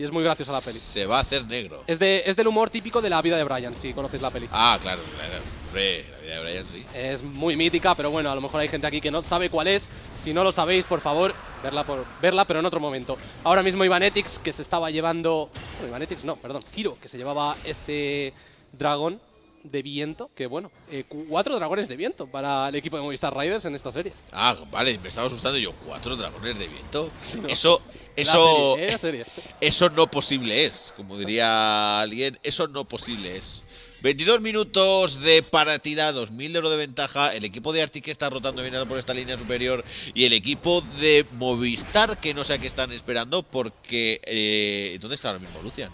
Y es muy graciosa la peli. Se va a hacer negro. Es, es del humor típico de la vida de Brian, si conoces la peli. Ah, claro, la, la, vida de Brian, sí. Es muy mítica, pero bueno, a lo mejor hay gente aquí que no sabe cuál es. Si no lo sabéis, por favor, verla, por, verla pero en otro momento. Ahora mismo Ivanetics, que se estaba llevando... Ivanetics no, perdón, Kiro, que se llevaba ese dragón de viento, que bueno, eh, cuatro dragones de viento para el equipo de Movistar Riders en esta serie. Ah, vale, me estaba asustando yo, cuatro dragones de viento. Eso, eso, eso no posible es, como diría alguien, eso no posible es. 22 minutos de partida, 2.000 euros de ventaja. El equipo de Arctic está rotando bien por esta línea superior. Y el equipo de Movistar, que no sé a qué están esperando, porque. Eh, ¿Dónde está ahora mismo Lucian?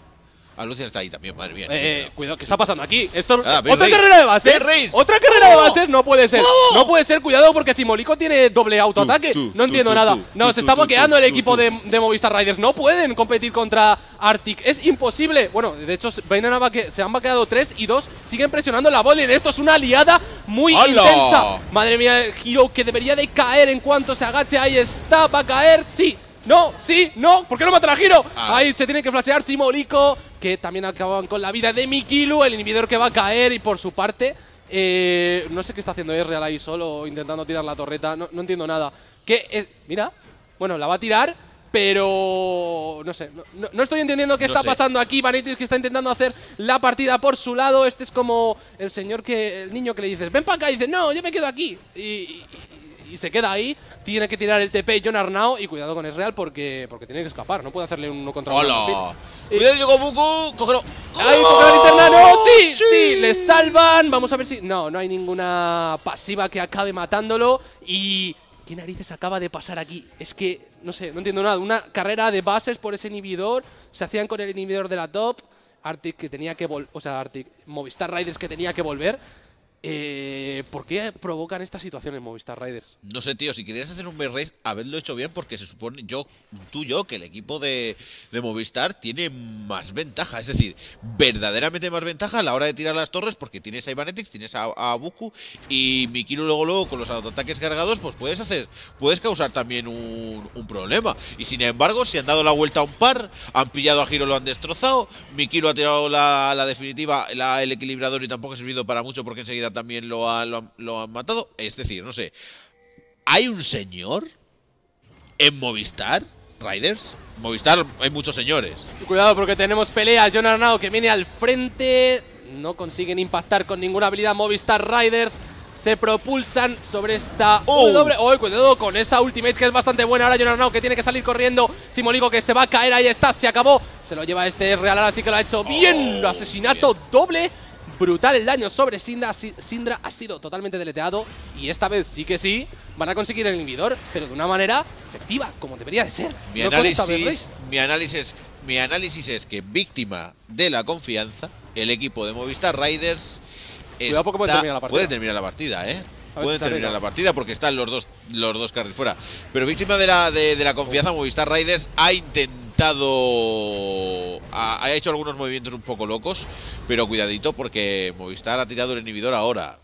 A está ahí también, madre mía. Eh, eh cuidado, ¿qué está pasando aquí? Esto, ah, otra carrera de bases. Otra carrera de bases no puede ser. No puede ser, cuidado, porque Cimolico tiene doble autoataque. no entiendo nada. No, se está bloqueando el equipo de, Movistar Riders. No pueden competir contra Arctic. Es imposible. Bueno, de hecho, se han vaqueado 3 y 2. Siguen presionando la bola y esto es una liada muy intensa. Madre mía, el giro que debería de caer en cuanto se agache. Ahí está, va a caer. Sí no, sí, no, ¿por qué no mata a Giro? Ah. Ahí se tiene que flashear Cimolico, que también acaban con la vida de Mikilu, el inhibidor que va a caer y por su parte... Eh, no sé qué está haciendo Real ahí solo, intentando tirar la torreta, no, entiendo nada. ¿Qué es? Mira, bueno, la va a tirar, pero no sé, no, estoy entendiendo qué está pasando aquí. Vanitis que está intentando hacer la partida por su lado. Este es como el señor que, el niño que le dice ven para acá y dice, no, yo me quedo aquí. y, y se queda ahí. Tiene que tirar el TP John Arnao y cuidado con Esreal porque, porque tiene que escapar. No puede hacerle uno contra uno. Cuidado, Yoko Buku. Cógelo. ¡Ahí, la ¡No! ¡Sí! ¡Sí! les ¡Le salvan! Vamos a ver si. No, no hay ninguna pasiva que acabe matándolo. Y. ¿Qué narices acaba de pasar aquí? Es que, no sé, no entiendo nada. Una carrera de bases por ese inhibidor. Se hacían con el inhibidor de la top. Arctic que tenía que volver. O sea, Arctic. Movistar Riders que tenía que volver. Eh, ¿Por qué provocan esta situación En Movistar Riders? No sé, tío, si querías hacer un B-Race, haberlo hecho bien, porque se supone, yo, tú y yo, que el equipo de, Movistar tiene más ventaja, es decir, verdaderamente más ventaja a la hora de tirar las torres, porque tienes a Ivanetics, tienes a, Buku y Mikilo. luego, luego con los autoataques cargados, pues puedes hacer, puedes causar también un, problema. Y sin embargo, si han dado la vuelta a un par, han pillado a Giro, lo han destrozado, Mikilo ha tirado la, definitiva, el equilibrador y tampoco ha servido para mucho porque enseguida también lo, lo, han matado. Es decir, no sé. ¿Hay un señor en Movistar? Riders. Movistar hay muchos señores. Cuidado porque tenemos pelea. Jon Arnau que viene al frente. No consiguen impactar con ninguna habilidad Movistar Riders. Se propulsan sobre esta oh. doble. cuidado con esa ultimate que es bastante buena. Ahora Jon Arnau que tiene que salir corriendo. Simolico que se va a caer. Ahí está, se acabó. Se lo lleva este Real, así que lo ha hecho oh, bien. Asesinato doble Brutal el daño sobre Sindra, ha sido totalmente deleteado y esta vez sí que sí van a conseguir el inhibidor, pero de una manera efectiva, como debería de ser. Mi, análisis, mi, análisis, es que víctima de la confianza, el equipo de Movistar Riders puede, terminar la partida, ¿eh? terminar la partida porque están los dos, los dos fuera. Pero víctima de la, de, de la confianza, Movistar Riders ha intentado ha hecho algunos movimientos un poco locos, pero cuidadito porque Movistar ha tirado el inhibidor ahora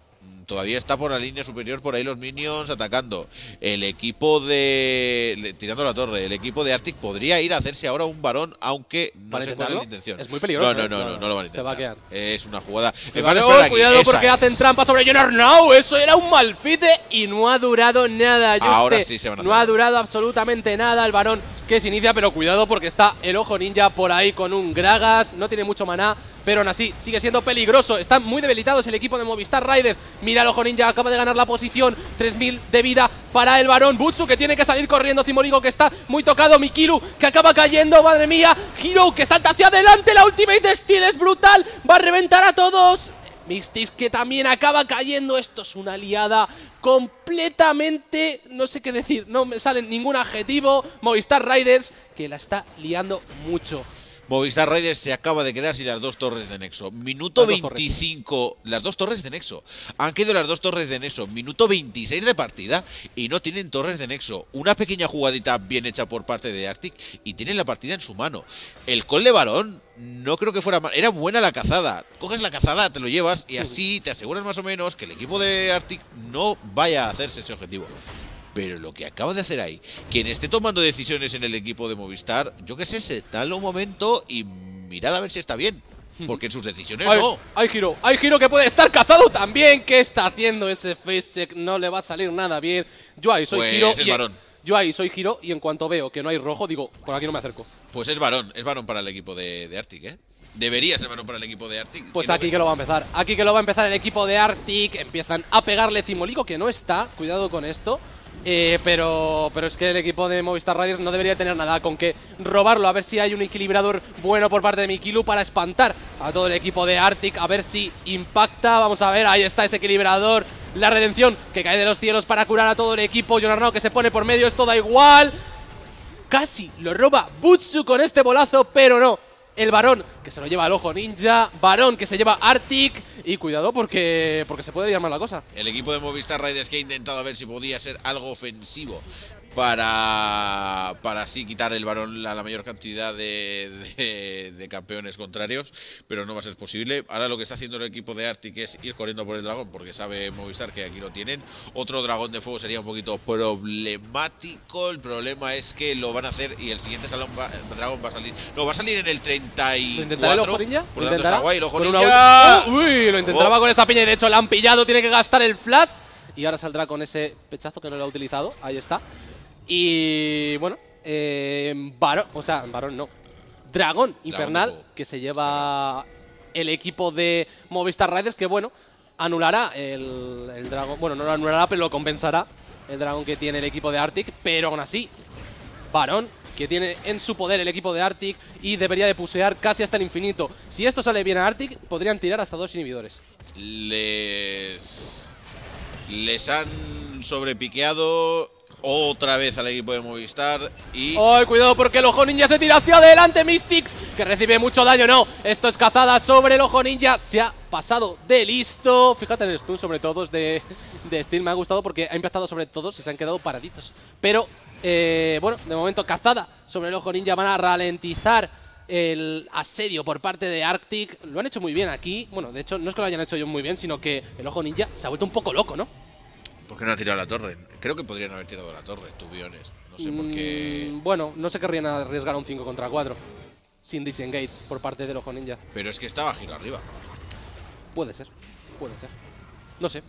todavía está por la línea superior por ahí los minions atacando. El equipo de. tirando la torre, el equipo de Arctic podría ir a hacerse ahora un varón, aunque no sé cuál es la intención. Es muy peligroso. No, no, ¿eh? no, no, lo van a intentar. Se va Es una jugada. cuidado porque hacen trampa sobre llenar now Eso era un malfite y no ha durado nada. ahora sí se van a hacer. No ha durado absolutamente nada el varón que se inicia, pero cuidado porque está el ojo ninja por ahí con un Gragas. No tiene mucho maná pero aún así sigue siendo peligroso. Están muy debilitados el equipo de Movistar Riders. Mira lo ojo ninja, acaba de ganar la posición. 3.000 de vida para el varón. Butsu que tiene que salir corriendo. Cimorigo que está muy tocado. Mikiru que acaba cayendo, madre mía. Hiro que salta hacia adelante. La Ultimate Steel es brutal. Va a reventar a todos. Mistis que también acaba cayendo. Esto es una liada completamente, no sé qué decir, no me sale ningún adjetivo. Movistar Riders que la está liando mucho. Movistar Raiders se acaba de quedar sin las dos torres de Nexo. Minuto 25. las dos torres de Nexo. Han quedado las dos torres de Nexo. Minuto 26 de partida y no tienen torres de Nexo. Una pequeña jugadita bien hecha por parte de Arctic y tienen la partida en su mano. El col de balón, no creo que fuera mal. Era buena la cazada. Coges la cazada, te lo llevas y así te aseguras más o menos que el equipo de Arctic no vaya a hacerse ese objetivo. Pero lo que acaba de hacer ahí, quien esté tomando decisiones en el equipo de Movistar, yo qué sé, se tal un momento y mirad a ver si está bien. Porque en sus decisiones hay, no. Hay giro, hay giro que puede estar cazado también. ¿Qué está haciendo ese face check? No le va a salir nada bien. Yo ahí soy pues giro. Yo ahí soy giro y en cuanto veo que no hay rojo, digo, por aquí no me acerco. Pues es varón, es varón para el equipo de, Arctic, ¿eh? Debería ser varón para el equipo de Arctic. Pues aquí que lo va a empezar. Aquí que lo va a empezar el equipo de Arctic. Empiezan a pegarle Cimolico, que no está. Cuidado con esto. Eh, pero, pero es que el equipo de Movistar Riders no debería tener nada con que robarlo. A ver si hay un equilibrador bueno por parte de Mikilu para espantar a todo el equipo de Arctic. A ver si impacta. Vamos a ver, ahí está ese equilibrador. La redención que cae de los cielos para curar a todo el equipo. Jon que se pone por medio. Esto da igual. Casi lo roba Butsu con este bolazo, pero no el varón que se lo lleva al ojo ninja, varón que se lleva Arctic y cuidado porque, porque se puede llamar la cosa. El equipo de Movistar Raiders que ha intentado ver si podía ser algo ofensivo para, para así quitar el varón a la mayor cantidad de, campeones contrarios, pero no va a ser posible. Ahora lo que está haciendo el equipo de Arctic es ir corriendo por el dragón, porque sabe Movistar que aquí lo tienen. Otro dragón de fuego sería un poquito problemático. El problema es que lo van a hacer y el siguiente dragón va a salir. No, va a salir en el 34. ¿Lo el por lo tanto está guay, ojo ninja. Uy, lo oh. intentaba con esa piña y de hecho la han pillado, tiene que gastar el flash. Y ahora saldrá con ese pechazo que no lo ha utilizado. Ahí está. Y bueno, eh, varón, o sea, varón no. Dragón Infernal, que se lleva el equipo de Movistar Raiders, que bueno, anulará el, el dragón. Bueno, no lo anulará, pero lo compensará el dragón que tiene el equipo de Arctic. Pero aún así, varón que tiene en su poder el equipo de Arctic y debería de pusear casi hasta el infinito. Si esto sale bien a Arctic, podrían tirar hasta dos inhibidores. Les... Les han sobrepiqueado otra vez al equipo de Movistar y... ¡Oh, cuidado porque el Ojo Ninja se tira hacia adelante, Mystics! Que recibe mucho daño, no. Esto es cazada sobre el Ojo Ninja. Se ha pasado de listo. Fíjate en el stun sobre todos de, de Steel. Me ha gustado porque ha impactado sobre todos y se han quedado paraditos. Pero, eh, bueno, de momento cazada sobre el Ojo Ninja. Van a ralentizar el asedio por parte de Arctic. Lo han hecho muy bien aquí. Bueno, de hecho, no es que lo hayan hecho yo muy bien, sino que el ojo ninja se ha vuelto un poco loco, ¿no? ¿Por qué no ha tirado la torre? Creo que podrían haber tirado la torre, tuviones. No sé por qué. Mm, bueno, no se querrían arriesgar un 5 contra 4 sin disengage por parte de los ojo ninja. Pero es que estaba giro arriba. Puede ser, puede ser. No sé.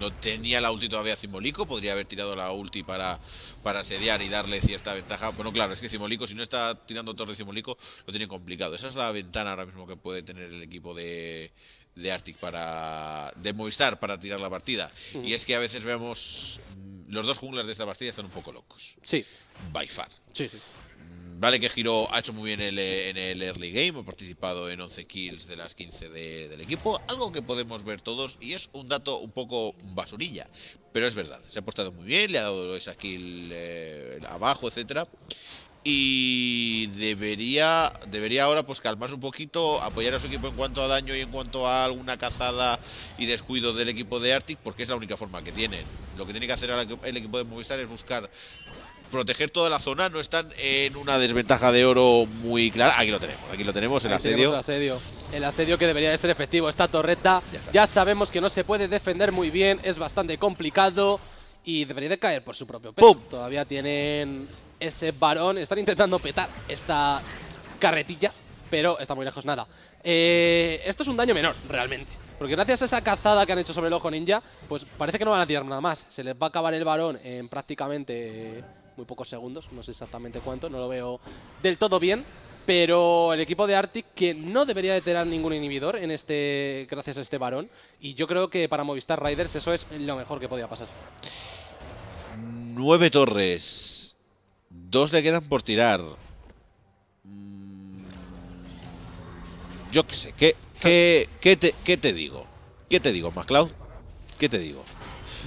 No tenía la ulti todavía Simolico? podría haber tirado la ulti para, para sediar y darle cierta ventaja. Bueno, claro, es que Simolico, si no está tirando torre Simolico, lo tiene complicado. Esa es la ventana ahora mismo que puede tener el equipo de, de Arctic para de Movistar para tirar la partida. Y es que a veces vemos mm, los dos junglas de esta partida están un poco locos. Sí. By far. Sí. Mm, vale que Giro ha hecho muy bien en el early game, ha participado en 11 kills de las 15 del equipo, algo que podemos ver todos y es un dato un poco basurilla, pero es verdad, se ha portado muy bien, le ha dado esa kill eh, abajo, etcétera y debería, debería ahora pues calmarse un poquito, apoyar a su equipo en cuanto a daño y en cuanto a alguna cazada y descuido del equipo de Arctic, porque es la única forma que tienen. Lo que tiene que hacer el equipo de Movistar es buscar proteger toda la zona, no están en una desventaja de oro muy clara. Aquí lo tenemos, aquí lo tenemos, el asedio. el asedio. el asedio. que debería de ser efectivo. Esta torreta ya, sabemos que no se puede defender muy bien, es bastante complicado y debería de caer por su propio peso. Todavía tienen ese varón. Están intentando petar esta carretilla, pero está muy lejos nada. Eh, esto es un daño menor, realmente. Porque gracias a esa cazada que han hecho sobre el ojo ninja, pues parece que no van a tirar nada más. Se les va a acabar el varón en prácticamente muy pocos segundos. No sé exactamente cuánto, no lo veo del todo bien. Pero el equipo de Arctic que no debería de tener ningún inhibidor en este, gracias a este varón. Y yo creo que para Movistar Riders eso es lo mejor que podía pasar. Nueve torres. Dos le quedan por tirar. Yo qué sé, ¿qué, qué, te, digo? ¿Qué te digo, MacLeod? ¿Qué te digo?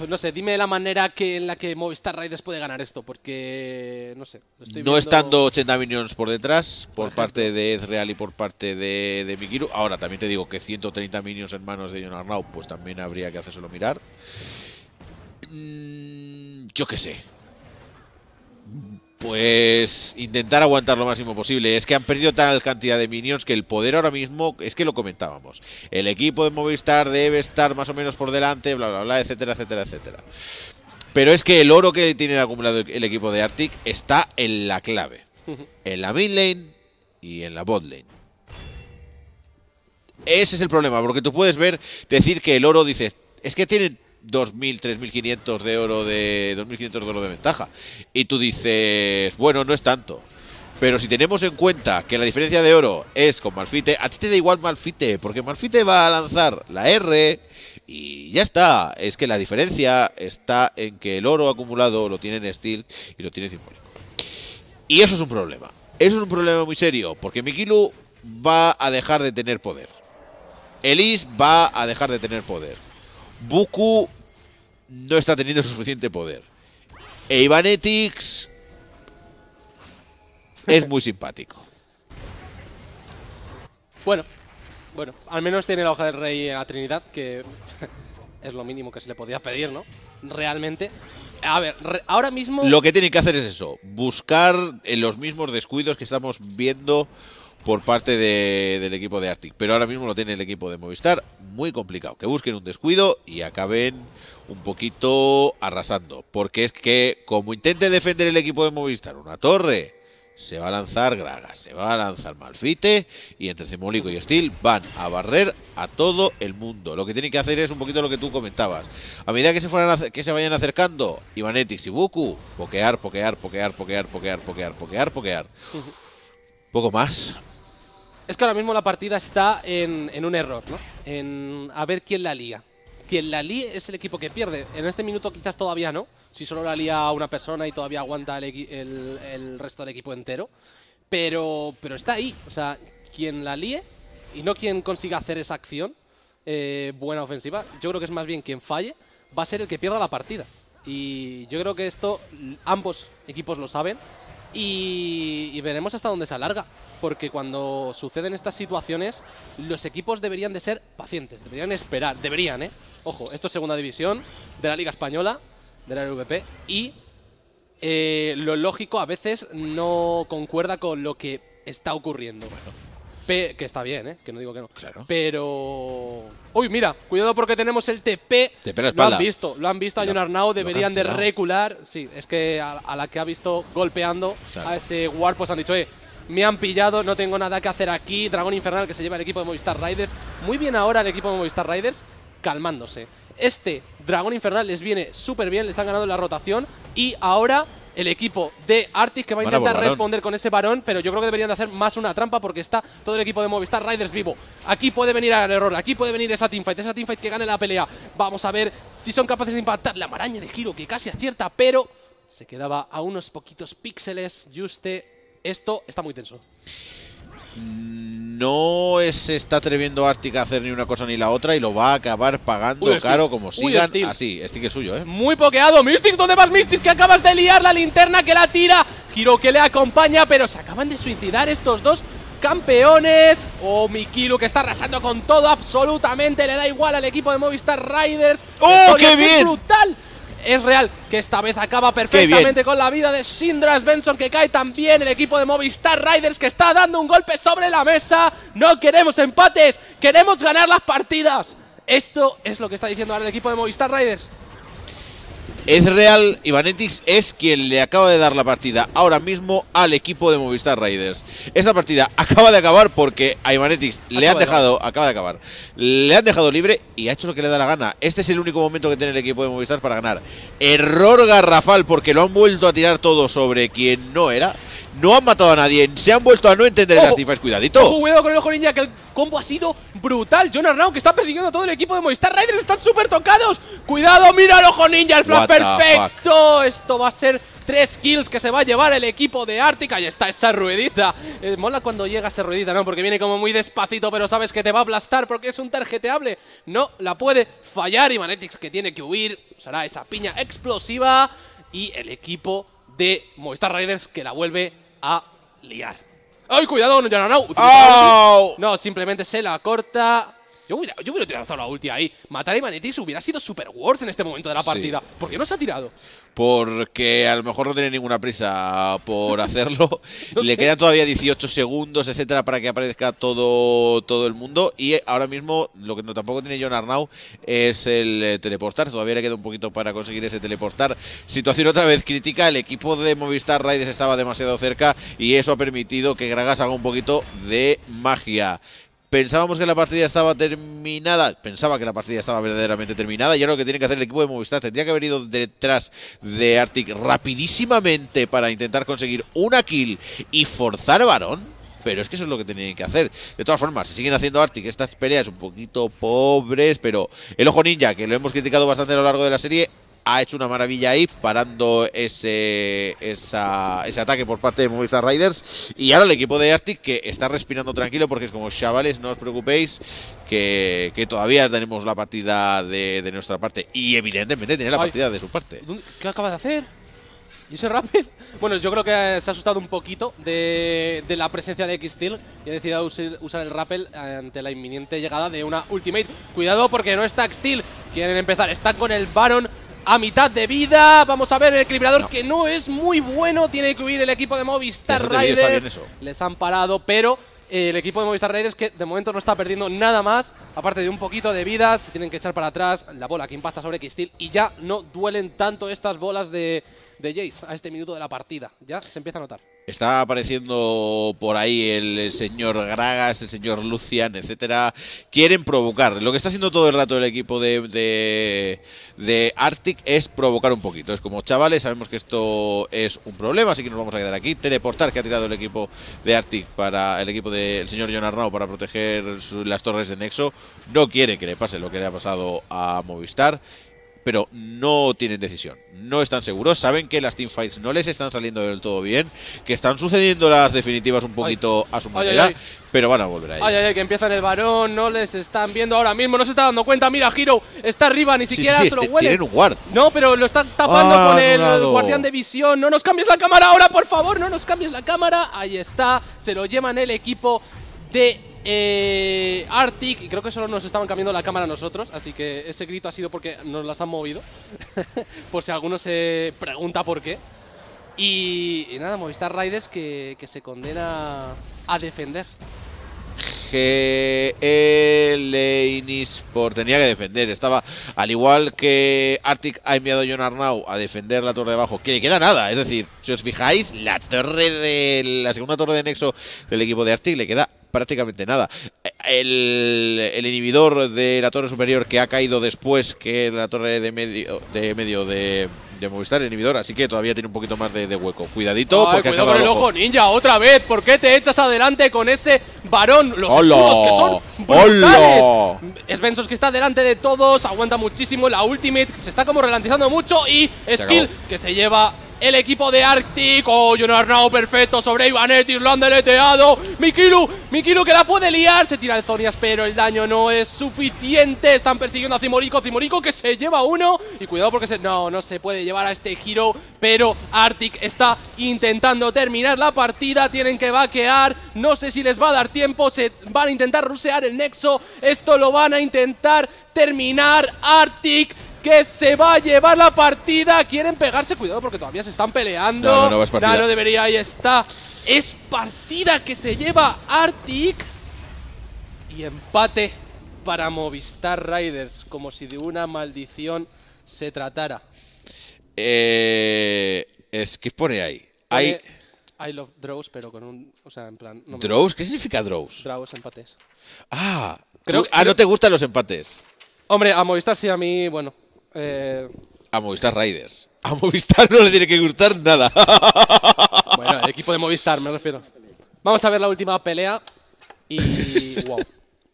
No sé, dime la manera que, en la que Movistar Raiders puede ganar esto, porque no sé. no estando 80 millones por detrás, por, parte de Real y por parte de, de Ahora, también te digo que 130 millones en manos de John Arnaud pues también habría que hacérselo mirar. Mm, yo qué sé. Pues intentar aguantar lo máximo posible. Es que han perdido tal cantidad de minions que el poder ahora mismo, es que lo comentábamos. El equipo de Movistar debe estar más o menos por delante, bla, bla, bla, etcétera, etcétera, etcétera. Pero es que el oro que tiene acumulado el equipo de Arctic está en la clave. En la mid lane y en la bot lane. Ese es el problema, porque tú puedes ver, decir que el oro, dices, es que tienen 2.000, 3.500 de oro de 2.500 de oro de ventaja. Y tú dices, bueno, no es tanto. Pero si tenemos en cuenta que la diferencia de oro es con Malfite, a ti te da igual Malfite, porque Malfite va a lanzar la R y ya está. Es que la diferencia está en que el oro acumulado lo tiene en Steel y lo tiene simbólico. Y eso es un problema. Eso es un problema muy serio, porque Mikilu va a dejar de tener poder. Elise va a dejar de tener poder. Buku no está teniendo suficiente poder. E Ivanetics es muy simpático. Bueno, bueno, al menos tiene la hoja del rey a Trinidad, que es lo mínimo que se le podía pedir, ¿no? Realmente. A ver, ahora mismo... Lo que tiene que hacer es eso, buscar en los mismos descuidos que estamos viendo por parte del equipo de Arctic. Pero ahora mismo lo tiene el equipo de Movistar muy complicado. Que busquen un descuido y acaben un poquito arrasando. Porque es que, como intente defender el equipo de Movistar una torre, se va a lanzar Gragas, se va a lanzar Malfite y entre Cemólico y Steel van a barrer a todo el mundo. Lo que tiene que hacer es un poquito lo que tú comentabas. A medida que se, fueran que se vayan acercando, Ivanetix y Buku, pokear, pokear, pokear, pokear, pokear, pokear, pokear, pokear. Poco más. Es que ahora mismo la partida está en, en un error, ¿no? En a ver quién la liga. Quien la líe es el equipo que pierde. En este minuto quizás todavía no, si solo la lía una persona y todavía aguanta el, resto del equipo entero. Pero, pero está ahí, o sea, quien la líe y no quien consiga hacer esa acción eh, buena ofensiva, yo creo que es más bien quien falle, va a ser el que pierda la partida. Y yo creo que esto ambos equipos lo saben y, veremos hasta dónde se alarga, porque cuando suceden estas situaciones, los equipos deberían de ser pacientes, deberían esperar, deberían, ¿eh? Ojo, esto es segunda división de la Liga Española, de la LVP, y eh, lo lógico a veces no concuerda con lo que está ocurriendo que está bien, ¿eh? Que no digo que no. Pero. Uy, mira, cuidado porque tenemos el TP. Lo han visto, lo han visto a John Deberían de recular. Sí, es que a, la que ha visto golpeando a ese Warp pues han dicho, eh. Me han pillado, no tengo nada que hacer aquí. Dragón Infernal que se lleva el equipo de Movistar Riders. Muy bien ahora el equipo de Movistar Riders calmándose. Este Dragón Infernal les viene súper bien, les han ganado la rotación y ahora el equipo de Artis que va a intentar responder con ese varón, pero yo creo que deberían de hacer más una trampa porque está todo el equipo de Movistar Riders vivo. Aquí puede venir el error, aquí puede venir esa teamfight, esa teamfight que gane la pelea. Vamos a ver si son capaces de impactar la maraña de giro que casi acierta, pero se quedaba a unos poquitos píxeles. Juste, esto está muy tenso. Mm, no se está atreviendo Arctic a hacer ni una cosa ni la otra y lo va a acabar pagando caro como sigan así. Ah, Stick es suyo, ¿eh? Muy pokeado. Mystic, ¿dónde vas, Mystic? Que acabas de liar la linterna que la tira. Giro que le acompaña, pero se acaban de suicidar estos dos campeones. Oh, Mikilu que está arrasando con todo absolutamente. Le da igual al equipo de Movistar Riders. ¡Oh, qué bien! ¡Brutal! es real que esta vez acaba perfectamente con la vida de Sindra Svensson que cae también el equipo de Movistar Riders que está dando un golpe sobre la mesa. No queremos empates, queremos ganar las partidas. Esto es lo que está diciendo ahora el equipo de Movistar Riders. Es real, Ibanetics es quien le acaba de dar la partida ahora mismo al equipo de Movistar Raiders. Esta partida acaba de acabar porque a Ivanetix le han dejado, acaba de acabar, le han dejado libre y ha hecho lo que le da la gana. Este es el único momento que tiene el equipo de Movistar para ganar. Error garrafal porque lo han vuelto a tirar todo sobre quien no era no han matado a nadie, se han vuelto a no entender las cifras. Cuidadito. cuidado con el ojo ninja, que el combo ha sido brutal. Jonathan Round que está persiguiendo a todo el equipo de Movistar Riders, están súper tocados. Cuidado, mira el ojo ninja, el flash perfecto. Esto va a ser tres kills que se va a llevar el equipo de Arctic. Ahí está esa ruedita. Eh, mola cuando llega esa ruedita, ¿no? Porque viene como muy despacito, pero sabes que te va a aplastar porque es un tarjeteable. No la puede fallar. Y Manetics, que tiene que huir. Será esa piña explosiva. Y el equipo de moistar Riders que la vuelve a liar. ¡Ay, cuidado! No, no, no. No, simplemente se la corta. Yo hubiera, yo hubiera la ulti ahí. Matar a Imanetix hubiera sido super worth en este momento de la partida. ¿Por qué no se ha tirado? Porque a lo mejor no tiene ninguna prisa por hacerlo. Le quedan todavía 18 segundos, etcétera, para que aparezca todo, todo el mundo. Y ahora mismo lo que no, tampoco tiene Jon Arnau es el eh, teleportar. Todavía le queda un poquito para conseguir ese teleportar. Situación otra vez crítica. El equipo de Movistar Raiders estaba demasiado cerca y eso ha permitido que Gragas haga un poquito de magia. Pensábamos que la partida estaba terminada. Pensaba que la partida estaba verdaderamente terminada. Y ahora lo que tiene que hacer el equipo de Movistar tendría que haber ido detrás de Arctic rapidísimamente para intentar conseguir una kill y forzar a Barón pero es que eso es lo que tienen que hacer. De todas formas, se siguen haciendo Arctic estas peleas un poquito pobres, pero el ojo ninja, que lo hemos criticado bastante a lo largo de la serie, ha hecho una maravilla ahí, parando ese, ese ataque por parte de Movistar Riders. Y ahora el equipo de Arctic que está respirando tranquilo, porque es como chavales, no os preocupéis, que, que todavía tenemos la partida de, de, nuestra parte. Y evidentemente tiene la partida de su parte. ¿Qué acaba de hacer? ¿Y ese Rappel? Bueno, yo creo que se ha asustado un poquito de, de la presencia de x y ha decidido usar el Rappel ante la inminente llegada de una Ultimate. Cuidado porque no está x quieren empezar, están con el Baron a mitad de vida. Vamos a ver el equilibrador que no es muy bueno. Tiene que huir el equipo de Movistar Raiders. Les han parado, pero eh, el equipo de Movistar Raiders que de momento no está perdiendo nada más. Aparte de un poquito de vida, se tienen que echar para atrás. La bola que impacta sobre Kistil y ya no duelen tanto estas bolas de, de Jace a este minuto de la partida. Ya se empieza a notar. Está apareciendo por ahí el señor Gragas, el señor Lucian, etcétera. Quieren provocar. Lo que está haciendo todo el rato el equipo de, de, Arctic es provocar un poquito. Es como, chavales, sabemos que esto es un problema, así que nos vamos a quedar aquí. Teleportar que ha tirado el equipo de Arctic para el equipo del señor John para proteger las torres de Nexo. No quiere que le pase lo que le ha pasado a Movistar pero no tienen decisión. No están seguros, saben que las teamfights no les están saliendo del todo bien, que están sucediendo las definitivas un poquito a su manera, pero van a volver ahí. Ay, ay, que empiezan el varón, no les están viendo ahora mismo, no se está dando cuenta. Mira, Hiro está arriba, ni siquiera se lo huele. Tienen un guard. No, pero lo están tapando ah, con el guardián de visión. No nos cambies la cámara ahora, por favor, no nos cambies la cámara. Ahí está, se lo llevan el equipo de eh, Arctic, y creo que solo nos estaban cambiando la cámara a nosotros, así que ese grito ha sido porque nos las han movido, por si alguno se pregunta por qué. Y, nada, Movistar Riders que, que se condena a defender. GL por tenía que defender. Estaba, al igual que Arctic ha enviado a Jon Arnau a defender la torre de abajo, que le queda nada. Es decir, si os fijáis, la torre de la segunda torre de Nexo del equipo de Arctic le queda prácticamente nada. El, inhibidor de la torre superior que ha caído después que la torre de medio de, medio de, Movistar, el inhibidor, así que todavía tiene un poquito más de, hueco. Cuidadito, porque con el ojo ninja otra vez. ¿Por qué te echas adelante con ese varón? Los que son brutales. es que está delante de todos, aguanta muchísimo la ultimate, se está como ralentizando mucho y Skill que se lleva el equipo de Arctic. Oh, un Arnau, perfecto sobre Ivanetti, han deleteado. Mikilu, Mikilu que la puede liar. Se tira de Zonias, pero el daño no es suficiente. Están persiguiendo a Cimorico. Cimorico que se lleva uno. Y cuidado porque No, no se puede llevar a este giro. Pero Arctic está intentando terminar la partida. Tienen que vaquear. No sé si les va a dar tiempo. Se van a intentar rusear el nexo. Esto lo van a intentar terminar Arctic que se va a llevar la partida. Quieren pegarse, cuidado porque todavía se están peleando. No, no, no, partida. debería, ahí está. Es partida que se lleva Arctic. Y empate para Movistar Riders, como si de una maldición se tratara. Eh, es pone ahí. Hay... I love draws, pero con un. O sea, en plan. No ¿Draws? ¿Qué significa draws? Draws, empates. Ah, creo ah, no te gustan los empates. Hombre, a Movistar sí, a mí, bueno, eh... A Movistar Riders. A Movistar no le tiene que gustar nada. Bueno, el equipo de Movistar, me refiero. Vamos a ver la última pelea. Y. ¡Wow!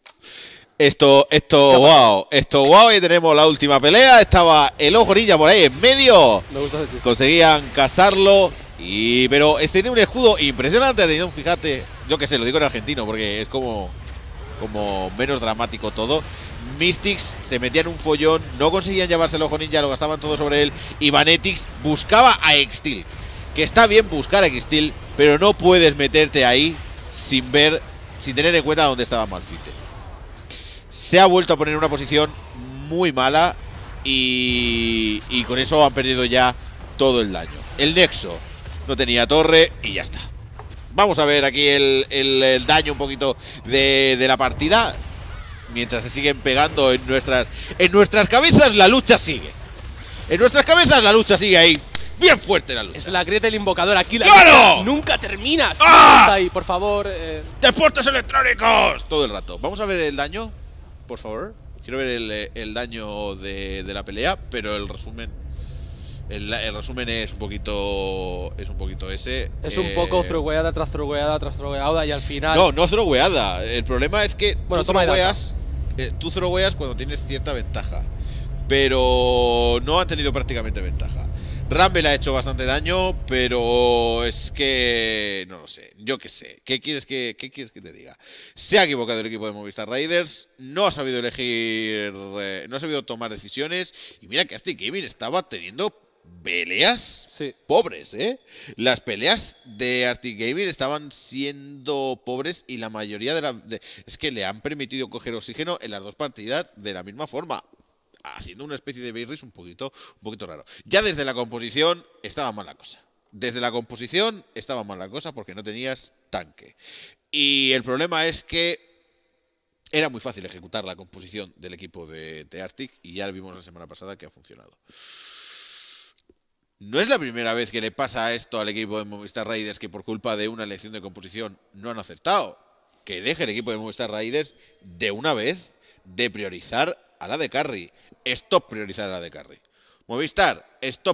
Esto, esto, wow, esto, wow, y tenemos la última pelea. Estaba el ojo ninja por ahí en medio. Me Conseguían cazarlo. Y, pero este tiene un escudo impresionante. un fíjate, yo qué sé, lo digo en argentino porque es como, como menos dramático todo. Mystics se metían un follón, no conseguían llevarse el ojo ninja, lo gastaban todo sobre él. Y Vanetix buscaba a Extil. Que está bien buscar a Extil, pero no puedes meterte ahí sin ver, sin tener en cuenta dónde estaba Malfite. Se ha vuelto a poner en una posición muy mala y, con eso han perdido ya todo el daño. El Nexo no tenía torre y ya está. Vamos a ver aquí el, daño un poquito de, la partida. Mientras se siguen pegando en nuestras, en nuestras cabezas, la lucha sigue. En nuestras cabezas, la lucha sigue ahí. Bien fuerte la lucha. Es la grieta del invocador. Aquí la ¡Claro! nunca terminas. ¡Ah! Ahí, por favor. Eh. ¡Deportes electrónicos! Todo el rato. Vamos a ver el daño, por favor. Quiero ver el, eh, el daño de, de la pelea, pero el resumen el, resumen es un poquito es un poquito ese. Es un poco throweada eh, tras throweada tras throweada y al final. No, no throweada. El problema es que bueno, tú, throweas, eh, cuando tienes cierta ventaja. Pero no han tenido prácticamente ventaja. Rumble ha hecho bastante daño, pero es que no lo sé, yo qué sé, ¿qué quieres que, quieres que te diga? Se ha equivocado el equipo de Movistar Raiders, no ha sabido elegir, eh, no ha sabido tomar decisiones, y mira que Asti Kevin estaba teniendo peleas pobres, ¿eh? Las peleas de Arctic Gaming estaban siendo pobres y la mayoría de las... Es que le han permitido coger oxígeno en las dos partidas de la misma forma. Haciendo una especie de virus un poquito, un poquito raro. Ya desde la composición estaba mal la cosa. Desde la composición estaba mal la cosa porque no tenías tanque. Y el problema es que era muy fácil ejecutar la composición del equipo de, de Arctic y ya lo vimos la semana pasada que ha funcionado. No es la primera vez que le pasa esto al equipo de Movistar Raiders que por culpa de una elección de composición no han aceptado. Que deje el equipo de Movistar Raiders de una vez de priorizar a la de Carry. Stop priorizar a la de Carry. Movistar, stop